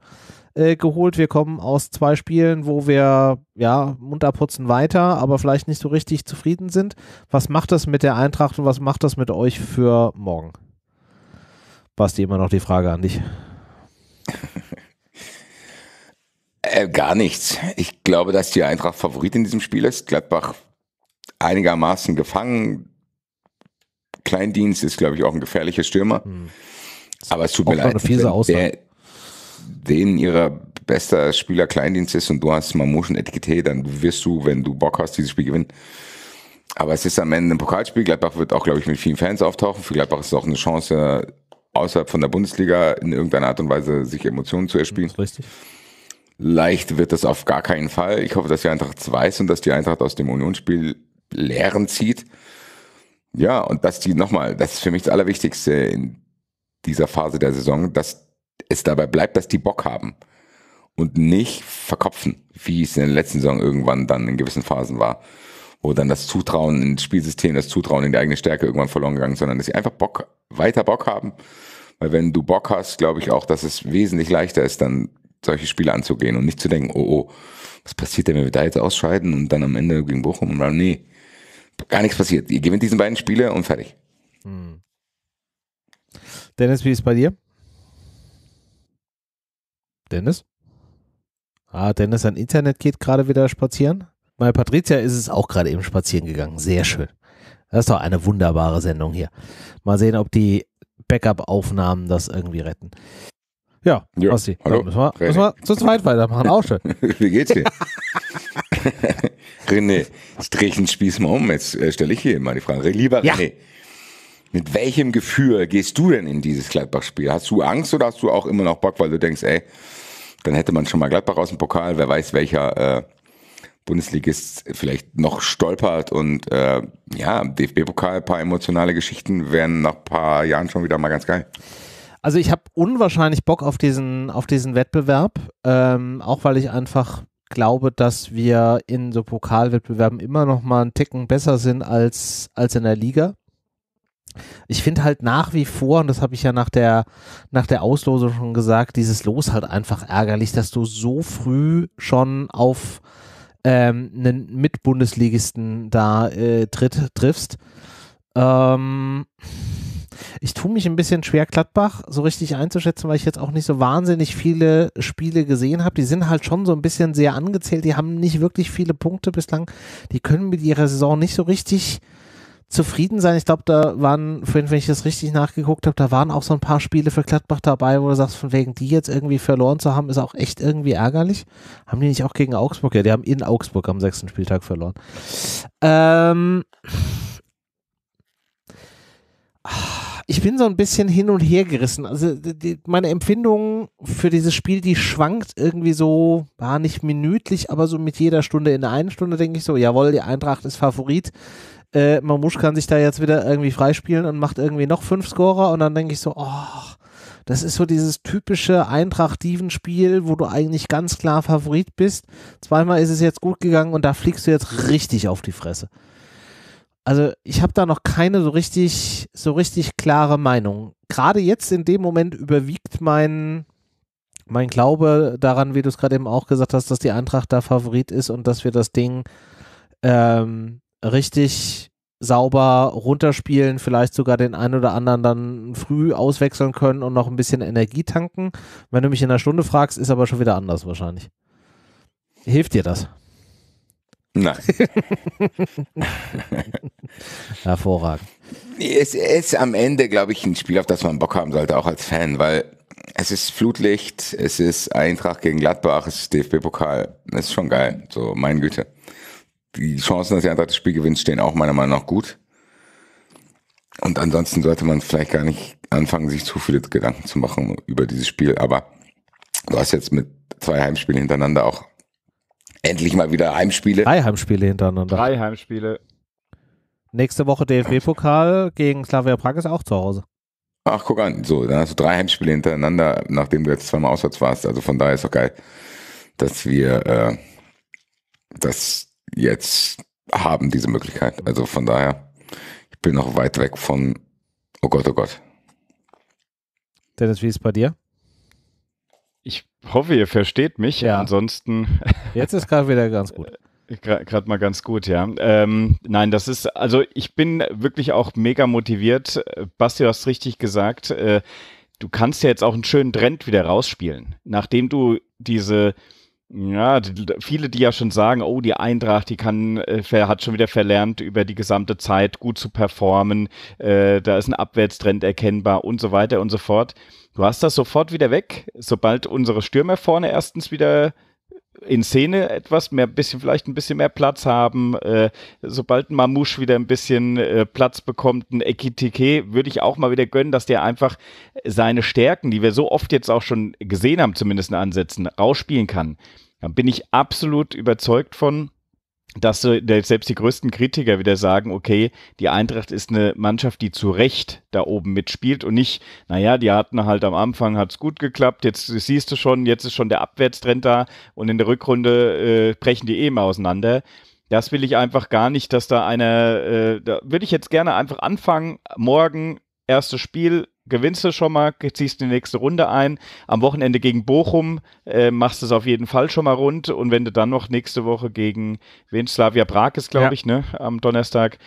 äh, geholt. Wir kommen aus zwei Spielen, wo wir ja munter putzen weiter, aber vielleicht nicht so richtig zufrieden sind. Was macht das mit der Eintracht und was macht das mit euch für morgen? Basti, immer noch die Frage an dich. Äh, gar nichts. Ich glaube, dass die Eintracht Favorit in diesem Spiel ist. Gladbach einigermaßen gefangen. Kleindienst ist, glaube ich, auch ein gefährlicher Stürmer. Mhm. Aber es tut mir leid, wenn der, den ihrer bester Spieler Kleindienst ist und du hast Mamuschen Etikette, dann wirst du, wenn du Bock hast, dieses Spiel gewinnen. Aber es ist am Ende ein Pokalspiel. Gladbach wird auch, glaube ich, mit vielen Fans auftauchen. Für Gladbach ist es auch eine Chance, außerhalb von der Bundesliga in irgendeiner Art und Weise sich Emotionen zu erspielen. richtig. Leicht wird das auf gar keinen Fall. Ich hoffe, dass die Eintracht es weiß und dass die Eintracht aus dem Unionsspiel Lehren zieht. Ja, und dass die nochmal, das ist für mich das Allerwichtigste in dieser Phase der Saison, dass es dabei bleibt, dass die Bock haben und nicht verkopfen, wie es in der letzten Saison irgendwann dann in gewissen Phasen war, wo dann das Zutrauen ins Spielsystem, das Zutrauen in die eigene Stärke irgendwann verloren gegangen, sondern dass sie einfach Bock, weiter Bock haben. Weil wenn du Bock hast, glaube ich auch, dass es wesentlich leichter ist, dann solche Spiele anzugehen und nicht zu denken, oh, oh, was passiert denn, wenn wir da jetzt ausscheiden und dann am Ende gegen Bochum und dann, nee, gar nichts passiert. Ihr gewinnt diesen beiden Spiele und fertig. Hm. Dennis, wie ist es bei dir? Dennis? Ah, Dennis, sein Internet geht gerade wieder spazieren. Bei Patricia ist es auch gerade eben spazieren gegangen. Sehr schön. Das ist doch eine wunderbare Sendung hier. Mal sehen, ob die Backup-Aufnahmen das irgendwie retten. Ja, jo, Basti, hallo, müssen, wir, müssen wir zu zweit weitermachen. Auch schön. Wie geht's dir? René, jetzt drehe ich den Spieß mal um. Jetzt äh, stelle ich hier mal die Frage. Lieber ja. René, mit welchem Gefühl gehst du denn in dieses Gladbach-Spiel? Hast du Angst oder hast du auch immer noch Bock, weil du denkst, ey, dann hätte man schon mal Gladbach aus dem Pokal, wer weiß welcher äh, Bundesligist vielleicht noch stolpert und äh, ja, DFB-Pokal, ein paar emotionale Geschichten wären nach ein paar Jahren schon wieder mal ganz geil. Also ich habe unwahrscheinlich Bock auf diesen, auf diesen Wettbewerb, ähm, auch weil ich einfach glaube, dass wir in so Pokalwettbewerben immer noch mal einen Ticken besser sind als, als in der Liga. Ich finde halt nach wie vor, und das habe ich ja nach der, nach der Auslosung schon gesagt, dieses Los halt einfach ärgerlich, dass du so früh schon auf ähm, einen Mitbundesligisten da äh, tritt, triffst. Ähm, ich tue mich ein bisschen schwer, Gladbach so richtig einzuschätzen, weil ich jetzt auch nicht so wahnsinnig viele Spiele gesehen habe. Die sind halt schon so ein bisschen sehr angezählt. Die haben nicht wirklich viele Punkte bislang. Die können mit ihrer Saison nicht so richtig zufrieden sein. Ich glaube, da waren, vorhin, wenn ich das richtig nachgeguckt habe, da waren auch so ein paar Spiele für Gladbach dabei, wo du sagst, von wegen die jetzt irgendwie verloren zu haben, ist auch echt irgendwie ärgerlich. Haben die nicht auch gegen Augsburg? Ja, die haben in Augsburg am sechsten Spieltag verloren. Ähm. Ach ich bin so ein bisschen hin und her gerissen. Also die, meine Empfindung für dieses Spiel, die schwankt irgendwie so, war nicht minütlich, aber so mit jeder Stunde. In der einen Stunde denke ich so, jawohl, die Eintracht ist Favorit. Äh, Mamusch kann sich da jetzt wieder irgendwie freispielen und macht irgendwie noch fünf Scorer und dann denke ich so, oh, das ist so dieses typische Eintracht-Diven-Spiel, wo du eigentlich ganz klar Favorit bist. Zweimal ist es jetzt gut gegangen und da fliegst du jetzt richtig auf die Fresse. Also ich habe da noch keine so richtig, so richtig klare Meinung. Gerade jetzt in dem Moment überwiegt mein, mein Glaube daran, wie du es gerade eben auch gesagt hast, dass die Eintracht da Favorit ist und dass wir das Ding ähm, richtig sauber runterspielen, vielleicht sogar den einen oder anderen dann früh auswechseln können und noch ein bisschen Energie tanken. Wenn du mich in einer Stunde fragst, ist aber schon wieder anders wahrscheinlich. Hilft dir das? Nein. Hervorragend. Es ist am Ende, glaube ich, ein Spiel, auf das man Bock haben sollte, auch als Fan, weil es ist Flutlicht, es ist Eintracht gegen Gladbach, es ist DFB-Pokal. Es ist schon geil. So, meine Güte. Die Chancen, dass die Eintracht das Spiel gewinnt, stehen auch meiner Meinung nach gut. Und ansonsten sollte man vielleicht gar nicht anfangen, sich zu viele Gedanken zu machen über dieses Spiel. Aber du hast jetzt mit zwei Heimspielen hintereinander auch Endlich mal wieder Heimspiele. Drei Heimspiele hintereinander. Drei Heimspiele. Nächste Woche DFB-Pokal gegen Slavia Prag ist auch zu Hause. Ach, guck an, so, dann hast du drei Heimspiele hintereinander, nachdem du jetzt zweimal auswärts warst. Also von daher ist auch geil, dass wir äh, das jetzt haben, diese Möglichkeit. Also von daher, ich bin noch weit weg von, oh Gott, oh Gott. Dennis, wie ist es bei dir? hoffe, ihr versteht mich. Ja. Ansonsten. Jetzt ist gerade wieder ganz gut. Äh, gerade mal ganz gut, ja. Ähm, nein, das ist, also ich bin wirklich auch mega motiviert. Basti, du hast richtig gesagt. Äh, du kannst ja jetzt auch einen schönen Trend wieder rausspielen. Nachdem du diese ja, viele, die ja schon sagen, oh, die Eintracht, die kann, äh, hat schon wieder verlernt, über die gesamte Zeit gut zu performen, äh, da ist ein Abwärtstrend erkennbar und so weiter und so fort. Du hast das sofort wieder weg, sobald unsere Stürmer vorne erstens wieder in Szene etwas mehr, bisschen vielleicht ein bisschen mehr Platz haben. Äh, sobald ein Mamouche wieder ein bisschen äh, Platz bekommt, ein Ekitike, würde ich auch mal wieder gönnen, dass der einfach seine Stärken, die wir so oft jetzt auch schon gesehen haben, zumindest in Ansätzen, rausspielen kann. Da bin ich absolut überzeugt von dass selbst die größten Kritiker wieder sagen, okay, die Eintracht ist eine Mannschaft, die zu Recht da oben mitspielt und nicht, naja, die hatten halt am Anfang hat's gut geklappt, jetzt siehst du schon, jetzt ist schon der Abwärtstrend da und in der Rückrunde äh, brechen die eben auseinander. Das will ich einfach gar nicht, dass da einer, äh, da würde ich jetzt gerne einfach anfangen, morgen erstes Spiel, gewinnst du schon mal, ziehst die nächste Runde ein. Am Wochenende gegen Bochum äh, machst du es auf jeden Fall schon mal rund. Und wenn du dann noch nächste Woche gegen wen Slavia Prag ist, glaube ja. ich, ne, am Donnerstag,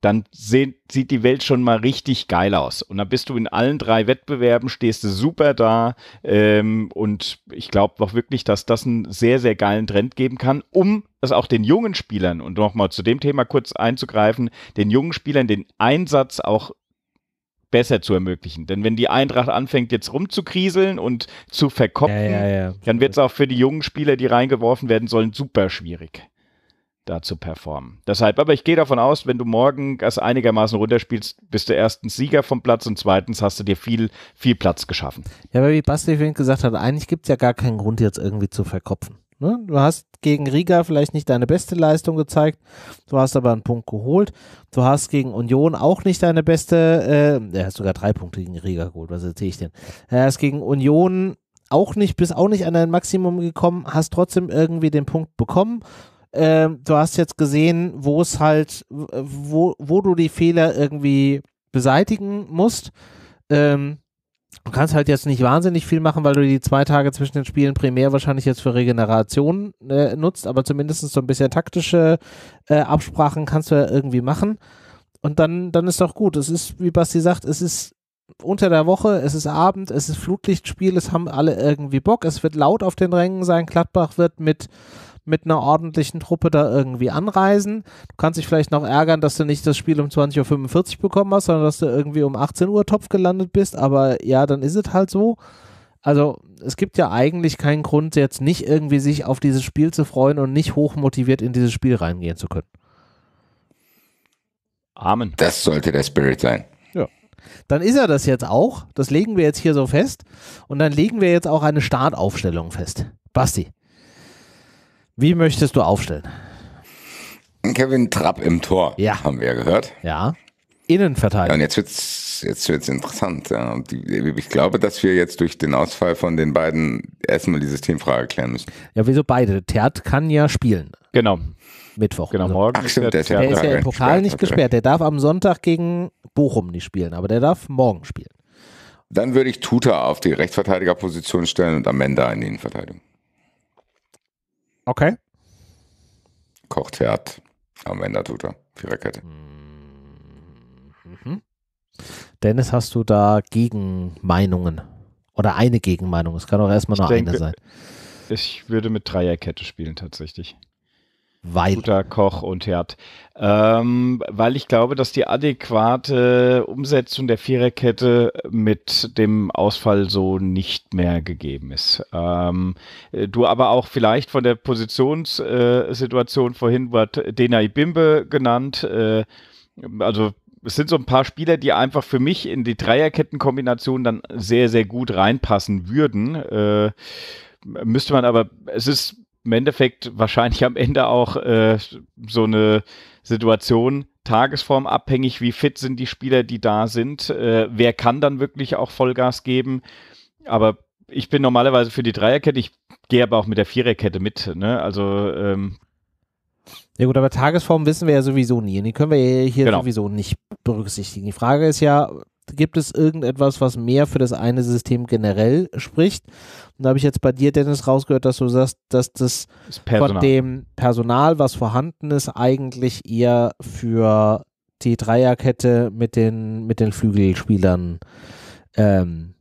dann seh, sieht die Welt schon mal richtig geil aus. Und dann bist du in allen drei Wettbewerben, stehst du super da. Ähm, und ich glaube auch wirklich, dass das einen sehr, sehr geilen Trend geben kann, um es auch den jungen Spielern, und nochmal zu dem Thema kurz einzugreifen, den jungen Spielern den Einsatz auch besser zu ermöglichen. Denn wenn die Eintracht anfängt, jetzt rumzukrieseln und zu verkopfen, ja, ja, ja. dann wird es auch für die jungen Spieler, die reingeworfen werden sollen, super schwierig, da zu performen. Deshalb, aber ich gehe davon aus, wenn du morgen das einigermaßen runterspielst, bist du erstens Sieger vom Platz und zweitens hast du dir viel, viel Platz geschaffen. Ja, aber wie Basti gesagt hat, eigentlich gibt es ja gar keinen Grund, jetzt irgendwie zu verkopfen. Ne? Du hast gegen Riga vielleicht nicht deine beste Leistung gezeigt, du hast aber einen Punkt geholt. Du hast gegen Union auch nicht deine beste, äh, er hat sogar drei Punkte gegen Riga geholt, was erzähle ich denn? Er ist gegen Union auch nicht, bis auch nicht an dein Maximum gekommen, hast trotzdem irgendwie den Punkt bekommen. Ähm, du hast jetzt gesehen, wo es halt, wo, wo du die Fehler irgendwie beseitigen musst. Ähm, du kannst halt jetzt nicht wahnsinnig viel machen, weil du die zwei Tage zwischen den Spielen primär wahrscheinlich jetzt für Regeneration äh, nutzt, aber zumindest so ein bisschen taktische äh, Absprachen kannst du ja irgendwie machen. Und dann, dann ist doch gut. Es ist, wie Basti sagt, es ist unter der Woche, es ist Abend, es ist Flutlichtspiel, es haben alle irgendwie Bock, es wird laut auf den Rängen sein. Gladbach wird mit mit einer ordentlichen Truppe da irgendwie anreisen. Du kannst dich vielleicht noch ärgern, dass du nicht das Spiel um 20.45 Uhr bekommen hast, sondern dass du irgendwie um 18 Uhr Topf gelandet bist, aber ja, dann ist es halt so. Also es gibt ja eigentlich keinen Grund, jetzt nicht irgendwie sich auf dieses Spiel zu freuen und nicht hochmotiviert in dieses Spiel reingehen zu können. Amen. Das sollte der Spirit sein. Ja. Dann ist er das jetzt auch. Das legen wir jetzt hier so fest. Und dann legen wir jetzt auch eine Startaufstellung fest. Basti. Wie möchtest du aufstellen? Kevin Trapp im Tor, ja. haben wir ja gehört. Ja. Innenverteidiger. Ja, und jetzt wird's jetzt wird's interessant. Ja. Ich glaube, dass wir jetzt durch den Ausfall von den beiden erstmal die Systemfrage klären müssen. Ja, wieso beide? Tert kann ja spielen. Genau. Mittwoch. Genau, also. Ach, stimmt, der, ist ja, der ist ja im Pokal nicht gesperrt. Der darf am Sonntag gegen Bochum nicht spielen, aber der darf morgen spielen. Dann würde ich Tuta auf die Rechtsverteidigerposition stellen und Amanda in die Innenverteidigung. Okay. Kocht Herd. Am Ende tut er. Viererkette. Mhm. Dennis, hast du da Gegenmeinungen? Oder eine Gegenmeinung? Es kann auch erstmal nur denke, eine sein. Ich würde mit Dreierkette spielen, tatsächlich. Weil. Guter Koch und Herd. Ähm, weil ich glaube, dass die adäquate Umsetzung der Viererkette mit dem Ausfall so nicht mehr gegeben ist. Ähm, du aber auch vielleicht von der Positionssituation vorhin wird Dena Bimbe genannt. Äh, also es sind so ein paar Spieler, die einfach für mich in die Dreierkettenkombination dann sehr, sehr gut reinpassen würden. Äh, müsste man aber, es ist im Endeffekt wahrscheinlich am Ende auch äh, so eine Situation, Tagesform abhängig, wie fit sind die Spieler, die da sind, äh, wer kann dann wirklich auch Vollgas geben. Aber ich bin normalerweise für die Dreierkette, ich gehe aber auch mit der Viererkette mit. Ne? Also ähm, ja gut, aber Tagesform wissen wir ja sowieso nie. Und die können wir hier genau. sowieso nicht berücksichtigen. Die Frage ist ja, gibt es irgendetwas, was mehr für das eine System generell spricht? Und da habe ich jetzt bei dir, Dennis, rausgehört, dass du sagst, dass das, das von dem Personal, was vorhanden ist, eigentlich eher für die Dreierkette mit den, mit den Flügelspielern ähm,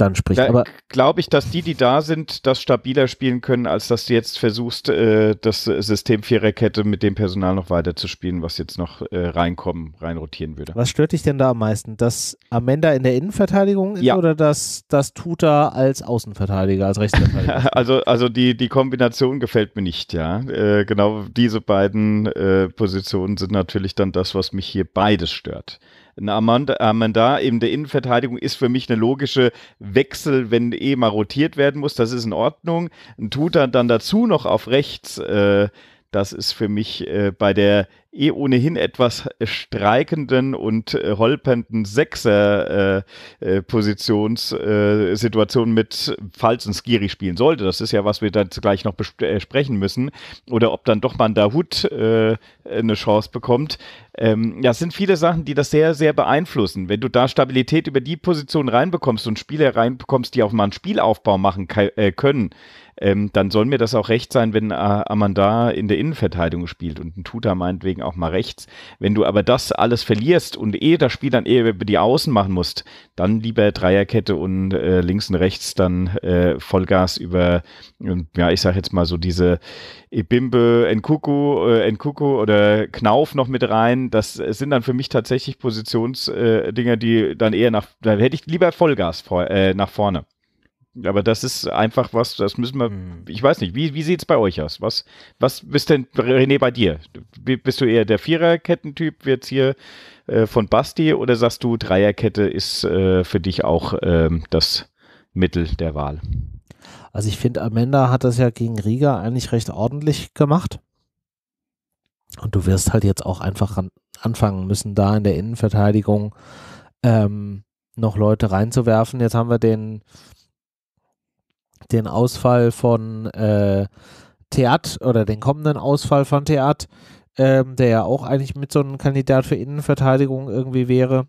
dann spricht. Da aber glaube ich, dass die, die da sind, das stabiler spielen können, als dass du jetzt versuchst, äh, das System Viererkette mit dem Personal noch weiter zu spielen, was jetzt noch äh, reinkommen, reinrotieren würde. Was stört dich denn da am meisten? Dass Amanda in der Innenverteidigung ist ja. oder dass das Tuta als Außenverteidiger, als Rechtsverteidiger? also, also die, die Kombination gefällt mir nicht, ja. Äh, genau diese beiden äh, Positionen sind natürlich dann das, was mich hier beides stört ein Amanda in der Innenverteidigung ist für mich eine logische Wechsel, wenn eh mal rotiert werden muss. Das ist in Ordnung. Ein Tutor dann dazu noch auf rechts. Äh, das ist für mich äh, bei der eh ohnehin etwas äh, streikenden und äh, holpernden Sechser-Positionssituation äh, äh mit, falls ein Skiri spielen sollte, das ist ja, was wir dann gleich noch besprechen müssen, oder ob dann doch mal ein Dahut eine Chance bekommt. Ähm, ja, es sind viele Sachen, die das sehr, sehr beeinflussen. Wenn du da Stabilität über die Position reinbekommst und Spieler reinbekommst, die auch mal einen Spielaufbau machen können, ähm, dann soll mir das auch recht sein, wenn äh, Amanda in der Innenverteidigung spielt und ein Tutor meinetwegen auch mal rechts. Wenn du aber das alles verlierst und eh das Spiel dann eher über die Außen machen musst, dann lieber Dreierkette und äh, links und rechts dann äh, Vollgas über, ähm, ja, ich sag jetzt mal so diese Ebimbe, Nkuku, äh, Nkuku oder Knauf noch mit rein. Das sind dann für mich tatsächlich Positionsdinger, äh, die dann eher nach, da hätte ich lieber Vollgas vor, äh, nach vorne aber das ist einfach was, das müssen wir, hm. ich weiß nicht, wie, wie sieht es bei euch aus? Was, was bist denn, René, bei dir? Bist du eher der Viererkettentyp jetzt hier äh, von Basti oder sagst du, Dreierkette ist äh, für dich auch ähm, das Mittel der Wahl? Also ich finde, Amanda hat das ja gegen Riga eigentlich recht ordentlich gemacht. Und du wirst halt jetzt auch einfach ran, anfangen müssen, da in der Innenverteidigung ähm, noch Leute reinzuwerfen. Jetzt haben wir den den Ausfall von äh, Theat oder den kommenden Ausfall von Theat, ähm, der ja auch eigentlich mit so einem Kandidat für Innenverteidigung irgendwie wäre.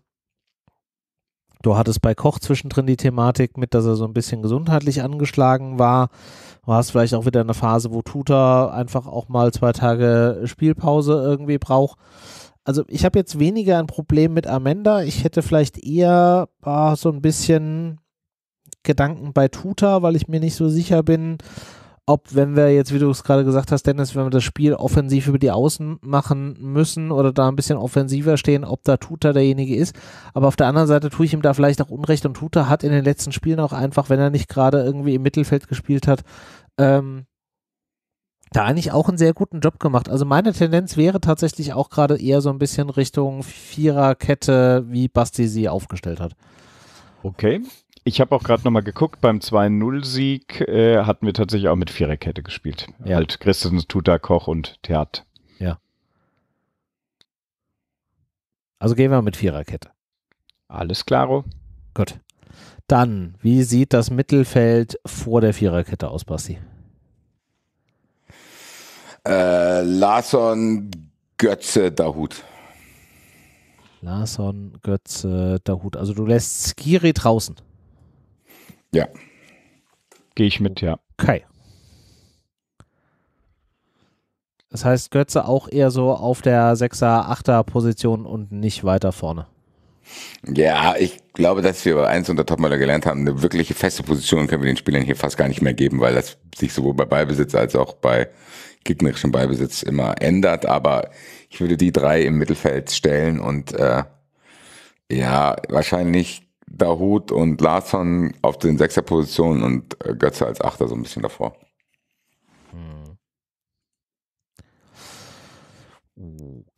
Du hattest bei Koch zwischendrin die Thematik mit, dass er so ein bisschen gesundheitlich angeschlagen war. Du hast vielleicht auch wieder eine Phase, wo Tuta einfach auch mal zwei Tage Spielpause irgendwie braucht. Also ich habe jetzt weniger ein Problem mit Amanda. Ich hätte vielleicht eher ah, so ein bisschen Gedanken bei Tuta, weil ich mir nicht so sicher bin, ob, wenn wir jetzt, wie du es gerade gesagt hast, Dennis, wenn wir das Spiel offensiv über die Außen machen müssen oder da ein bisschen offensiver stehen, ob da Tuta derjenige ist. Aber auf der anderen Seite tue ich ihm da vielleicht auch Unrecht und Tuta hat in den letzten Spielen auch einfach, wenn er nicht gerade irgendwie im Mittelfeld gespielt hat, ähm, da eigentlich auch einen sehr guten Job gemacht. Also meine Tendenz wäre tatsächlich auch gerade eher so ein bisschen Richtung Viererkette, wie Basti sie aufgestellt hat. Okay. Ich habe auch gerade nochmal geguckt, beim 2-0-Sieg äh, hatten wir tatsächlich auch mit Viererkette gespielt. Ja. Halt Christensen, Tuta, Koch und Theat. Ja. Also gehen wir mit Viererkette. Alles klaro. Gut. Dann, wie sieht das Mittelfeld vor der Viererkette aus, Basti? Äh, Larson, Götze, Dahut. Larson, Götze, Dahut. Also du lässt Skiri draußen. Ja. Gehe ich mit, ja. Okay. Das heißt, Götze auch eher so auf der 6er, 8er Position und nicht weiter vorne. Ja, ich glaube, dass wir eins unter Topmüller gelernt haben, eine wirkliche feste Position können wir den Spielern hier fast gar nicht mehr geben, weil das sich sowohl bei Ballbesitz als auch bei gegnerischem Ballbesitz immer ändert. Aber ich würde die drei im Mittelfeld stellen und äh, ja, wahrscheinlich Dahut und Larsson auf den Sechserpositionen und äh, Götze als Achter so ein bisschen davor.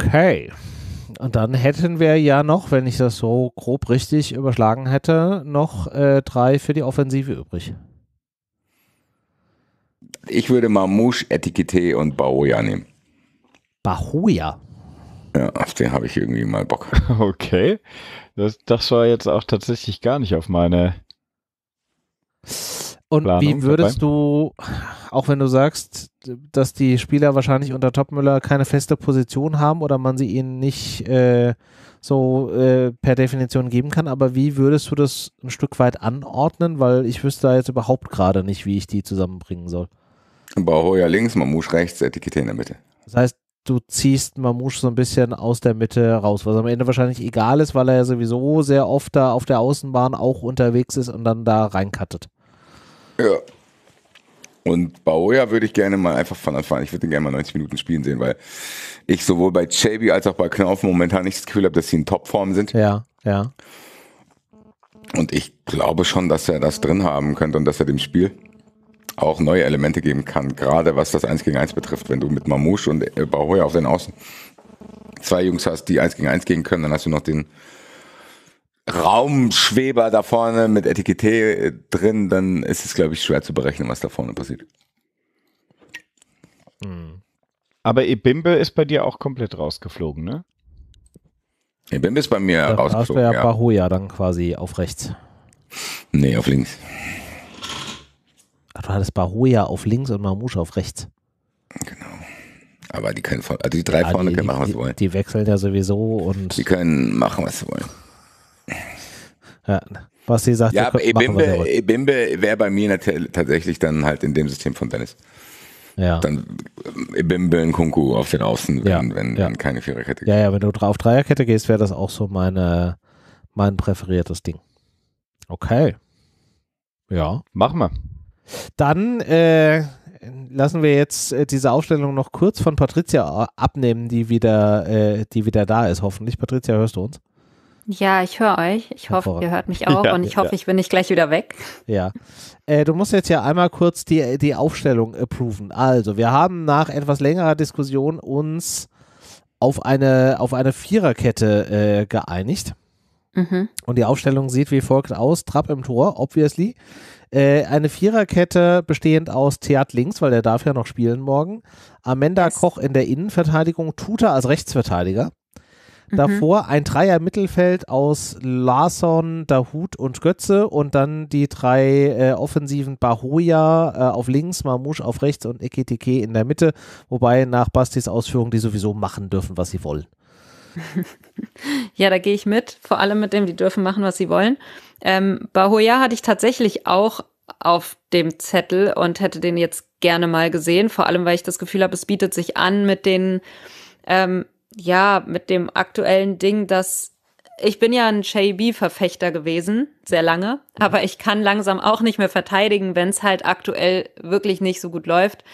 Okay. Und dann hätten wir ja noch, wenn ich das so grob richtig überschlagen hätte, noch äh, drei für die Offensive übrig. Ich würde mal Mouche, Etikette und Bahoya nehmen. Bahoya? Ja, auf den habe ich irgendwie mal Bock. Okay. Das, das war jetzt auch tatsächlich gar nicht auf meine. Und Planung wie würdest dabei? du, auch wenn du sagst, dass die Spieler wahrscheinlich unter Topmüller keine feste Position haben oder man sie ihnen nicht äh, so äh, per Definition geben kann, aber wie würdest du das ein Stück weit anordnen? Weil ich wüsste da jetzt überhaupt gerade nicht, wie ich die zusammenbringen soll. Bauhoja links, Mamusch rechts, Etikette in der Mitte. Das heißt, du ziehst Mamouche so ein bisschen aus der Mitte raus, was am Ende wahrscheinlich egal ist, weil er ja sowieso sehr oft da auf der Außenbahn auch unterwegs ist und dann da reinkattet. Ja. Und Baoya würde ich gerne mal einfach von Anfang an, ich würde ihn gerne mal 90 Minuten spielen sehen, weil ich sowohl bei Chaby als auch bei Knauf momentan nicht das Gefühl habe, dass sie in Topform sind. Ja, ja. Und ich glaube schon, dass er das drin haben könnte und dass er dem Spiel auch neue Elemente geben kann, gerade was das 1 gegen 1 betrifft. Wenn du mit Mamouche und äh, Bauheuer auf den Außen zwei Jungs hast, die 1 gegen 1 gehen können, dann hast du noch den Raumschweber da vorne mit Etikette äh, drin, dann ist es, glaube ich, schwer zu berechnen, was da vorne passiert. Hm. Aber Ebimbe ist bei dir auch komplett rausgeflogen, ne? Ebimbe ist bei mir da rausgeflogen. Da hast du ja, ja Bahoya dann quasi auf rechts. Nee, auf links. Du hattest Bahoya auf links und Mamouche auf rechts. Genau. Aber die können also die drei ja, vorne die, können machen, was sie wollen. Die wechseln ja sowieso und. Die können machen, was sie wollen. Ja, was sie sagt, ja, aber Ebimbe, Ebimbe wäre bei mir tatsächlich dann halt in dem System von Dennis. Ja. Dann ähm, Ebimbe und Kunku auf den Außen, wenn, ja, wenn, ja. wenn keine Viererkette geht. Ja, ja, wenn du auf Dreierkette gehst, wäre das auch so meine, mein präferiertes Ding. Okay. Ja. Machen wir. Dann äh, lassen wir jetzt äh, diese Aufstellung noch kurz von Patricia abnehmen, die wieder, äh, die wieder da ist, hoffentlich. Patricia, hörst du uns? Ja, ich höre euch. Ich hoffe, ihr hört mich auch ja, und ich hoffe, ja. ich bin nicht gleich wieder weg. Ja. Äh, du musst jetzt ja einmal kurz die, die Aufstellung approven. Also, wir haben nach etwas längerer Diskussion uns auf eine, auf eine Viererkette äh, geeinigt. Mhm. Und die Aufstellung sieht wie folgt aus: Trapp im Tor, obviously. Äh, eine Viererkette bestehend aus Theat links, weil der darf ja noch spielen morgen. Amanda yes. Koch in der Innenverteidigung, Tuta als Rechtsverteidiger. Mhm. Davor ein Dreier-Mittelfeld aus Larson, Dahut und Götze und dann die drei äh, offensiven Bahoya äh, auf links, Mamouche auf rechts und Eketike in der Mitte, wobei nach Bastis Ausführung die sowieso machen dürfen, was sie wollen. ja, da gehe ich mit, vor allem mit dem, die dürfen machen, was sie wollen. Ähm, Bahoya hatte ich tatsächlich auch auf dem Zettel und hätte den jetzt gerne mal gesehen, vor allem weil ich das Gefühl habe, es bietet sich an mit den, ähm, ja, mit dem aktuellen Ding, dass ich bin ja ein JB-Verfechter gewesen, sehr lange, aber ich kann langsam auch nicht mehr verteidigen, wenn es halt aktuell wirklich nicht so gut läuft.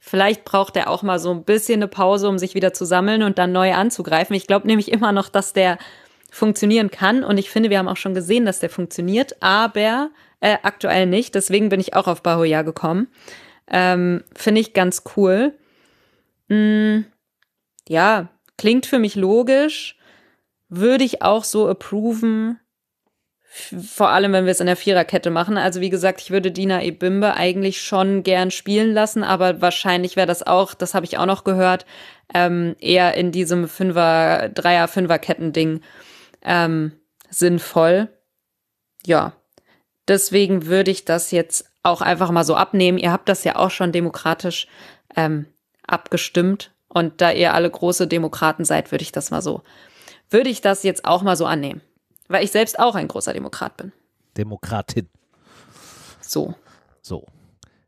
Vielleicht braucht er auch mal so ein bisschen eine Pause, um sich wieder zu sammeln und dann neu anzugreifen. Ich glaube nämlich immer noch, dass der funktionieren kann. Und ich finde, wir haben auch schon gesehen, dass der funktioniert, aber äh, aktuell nicht. Deswegen bin ich auch auf Bahoya gekommen. Ähm, finde ich ganz cool. Hm, ja, klingt für mich logisch. Würde ich auch so approven. Vor allem, wenn wir es in der Viererkette machen. Also, wie gesagt, ich würde Dina Ebimbe eigentlich schon gern spielen lassen, aber wahrscheinlich wäre das auch, das habe ich auch noch gehört, ähm, eher in diesem Fünfer-, Dreier-, Fünfer-Ketten-Ding ähm, sinnvoll. Ja, deswegen würde ich das jetzt auch einfach mal so abnehmen. Ihr habt das ja auch schon demokratisch ähm, abgestimmt. Und da ihr alle große Demokraten seid, würde ich das mal so, würde ich das jetzt auch mal so annehmen. Weil ich selbst auch ein großer Demokrat bin. Demokratin. So. So.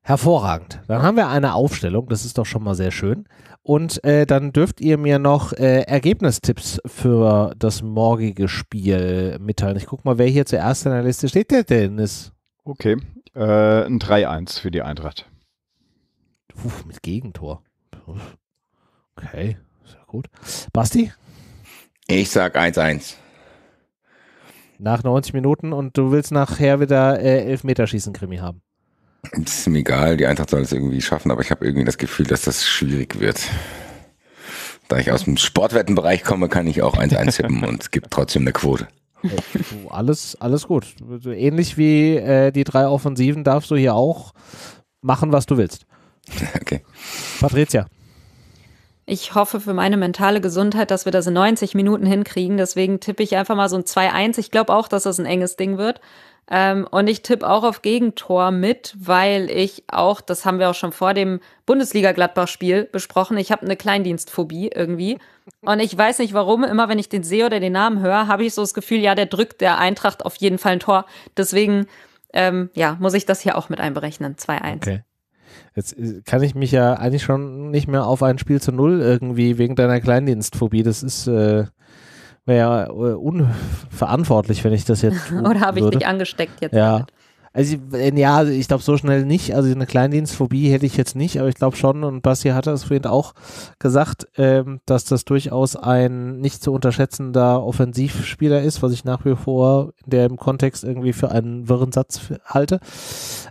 Hervorragend. Dann haben wir eine Aufstellung, das ist doch schon mal sehr schön. Und äh, dann dürft ihr mir noch äh, Ergebnistipps für das morgige Spiel mitteilen. Ich gucke mal, wer hier zuerst in der Liste steht. Der Dennis. Okay, äh, ein 3-1 für die Eintracht. Uff, mit Gegentor. Okay, sehr gut. Basti? Ich sag 1-1. Nach 90 Minuten und du willst nachher wieder äh, Elfmeterschießen-Krimi haben. Es ist mir egal, die Eintracht soll es irgendwie schaffen, aber ich habe irgendwie das Gefühl, dass das schwierig wird. Da ich aus dem Sportwettenbereich komme, kann ich auch eins einzippen und es gibt trotzdem eine Quote. alles, alles gut. Also ähnlich wie äh, die drei Offensiven darfst du hier auch machen, was du willst. Okay. Patricia. Ich hoffe für meine mentale Gesundheit, dass wir das in 90 Minuten hinkriegen. Deswegen tippe ich einfach mal so ein 2-1. Ich glaube auch, dass das ein enges Ding wird. Ähm, und ich tippe auch auf Gegentor mit, weil ich auch, das haben wir auch schon vor dem Bundesliga-Gladbach-Spiel besprochen, ich habe eine Kleindienstphobie irgendwie. Und ich weiß nicht warum, immer wenn ich den sehe oder den Namen höre, habe ich so das Gefühl, ja, der drückt der Eintracht auf jeden Fall ein Tor. Deswegen, ähm, ja, muss ich das hier auch mit einberechnen. 2-1. Okay. Jetzt äh, kann ich mich ja eigentlich schon nicht mehr auf ein Spiel zu Null irgendwie wegen deiner Kleindienstphobie. Das ist. Äh wäre äh, unverantwortlich, wenn ich das jetzt. Oder habe ich würde. dich angesteckt jetzt? Ja. Also, äh, ja, also ich glaube so schnell nicht. Also, eine Kleindienstphobie hätte ich jetzt nicht, aber ich glaube schon, und Basti hatte es vorhin auch gesagt, ähm, dass das durchaus ein nicht zu unterschätzender Offensivspieler ist, was ich nach wie vor in dem Kontext irgendwie für einen wirren Satz halte.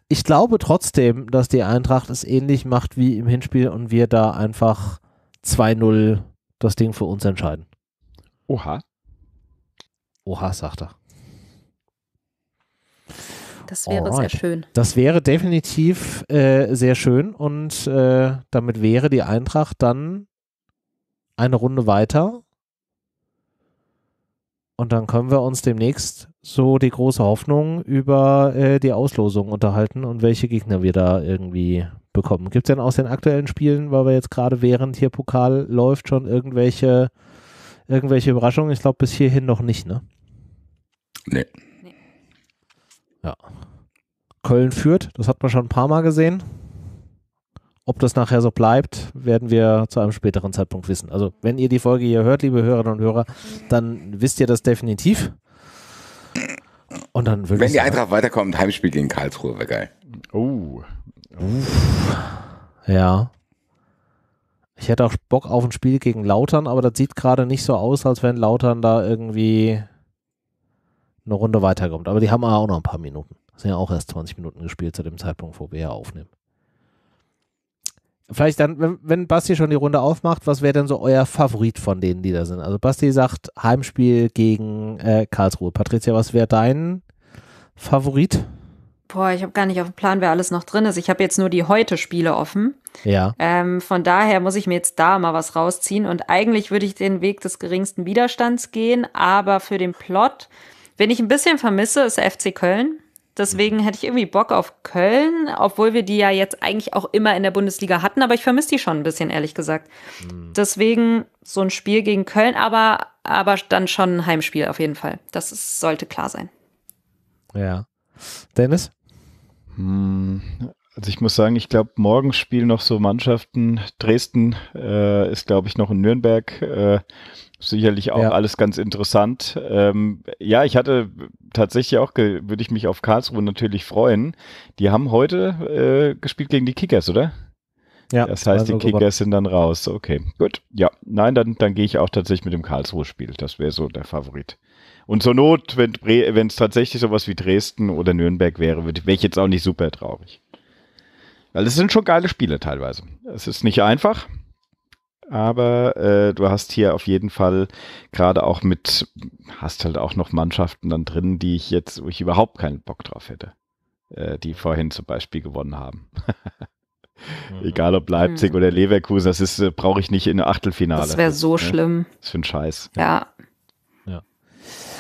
Ich glaube trotzdem, dass die Eintracht es ähnlich macht wie im Hinspiel und wir da einfach 2-0 das Ding für uns entscheiden. Oha. Oha, sagt er. Das wäre Alright. sehr schön. Das wäre definitiv äh, sehr schön und äh, damit wäre die Eintracht dann eine Runde weiter. Und dann können wir uns demnächst so die große Hoffnung über äh, die Auslosung unterhalten und welche Gegner wir da irgendwie bekommen. Gibt es denn aus den aktuellen Spielen, weil wir jetzt gerade während hier Pokal läuft, schon irgendwelche, irgendwelche Überraschungen? Ich glaube bis hierhin noch nicht, ne? Nee. nee. Ja. Köln führt, das hat man schon ein paar Mal gesehen. Ob das nachher so bleibt, werden wir zu einem späteren Zeitpunkt wissen. Also, wenn ihr die Folge hier hört, liebe Hörerinnen und Hörer, dann wisst ihr das definitiv. Und dann würde Wenn die Eintracht weiterkommt, Heimspiel gegen Karlsruhe wäre geil. Oh. Uff. Ja. Ich hätte auch Bock auf ein Spiel gegen Lautern, aber das sieht gerade nicht so aus, als wenn Lautern da irgendwie eine Runde weiterkommt. Aber die haben auch noch ein paar Minuten. Das sind ja auch erst 20 Minuten gespielt zu dem Zeitpunkt, wo wir ja aufnehmen. Vielleicht dann, wenn Basti schon die Runde aufmacht, was wäre denn so euer Favorit von denen, die da sind? Also Basti sagt Heimspiel gegen äh, Karlsruhe. Patricia, was wäre dein Favorit? Boah, ich habe gar nicht auf dem Plan, wer alles noch drin ist. Ich habe jetzt nur die heute-Spiele offen. Ja. Ähm, von daher muss ich mir jetzt da mal was rausziehen. Und eigentlich würde ich den Weg des geringsten Widerstands gehen, aber für den Plot wenn ich ein bisschen vermisse, ist FC Köln. Deswegen mhm. hätte ich irgendwie Bock auf Köln, obwohl wir die ja jetzt eigentlich auch immer in der Bundesliga hatten, aber ich vermisse die schon ein bisschen, ehrlich gesagt. Mhm. Deswegen so ein Spiel gegen Köln, aber, aber dann schon ein Heimspiel auf jeden Fall. Das ist, sollte klar sein. Ja. Dennis? Hm. also ich muss sagen, ich glaube, morgen spielen noch so Mannschaften. Dresden äh, ist, glaube ich, noch in Nürnberg. Äh, sicherlich auch ja. alles ganz interessant. Ähm, ja, ich hatte tatsächlich auch, würde ich mich auf Karlsruhe natürlich freuen. Die haben heute äh, gespielt gegen die Kickers, oder? Ja. Das heißt, also die Kickers super. sind dann raus. Okay, gut. Ja, nein, dann, dann gehe ich auch tatsächlich mit dem Karlsruhe-Spiel. Das wäre so der Favorit. Und zur Not, wenn es tatsächlich sowas wie Dresden oder Nürnberg wäre, wäre ich jetzt auch nicht super traurig. Weil es sind schon geile Spiele teilweise. Es ist nicht einfach, aber äh, du hast hier auf jeden Fall gerade auch mit, hast halt auch noch Mannschaften dann drin, die ich jetzt, wo ich überhaupt keinen Bock drauf hätte, äh, die vorhin zum Beispiel gewonnen haben. Mhm. Egal ob Leipzig mhm. oder Leverkusen, das ist, äh, brauche ich nicht in der Achtelfinale. Das wäre so ne? schlimm. Das ist für ein Scheiß. Ja. ja.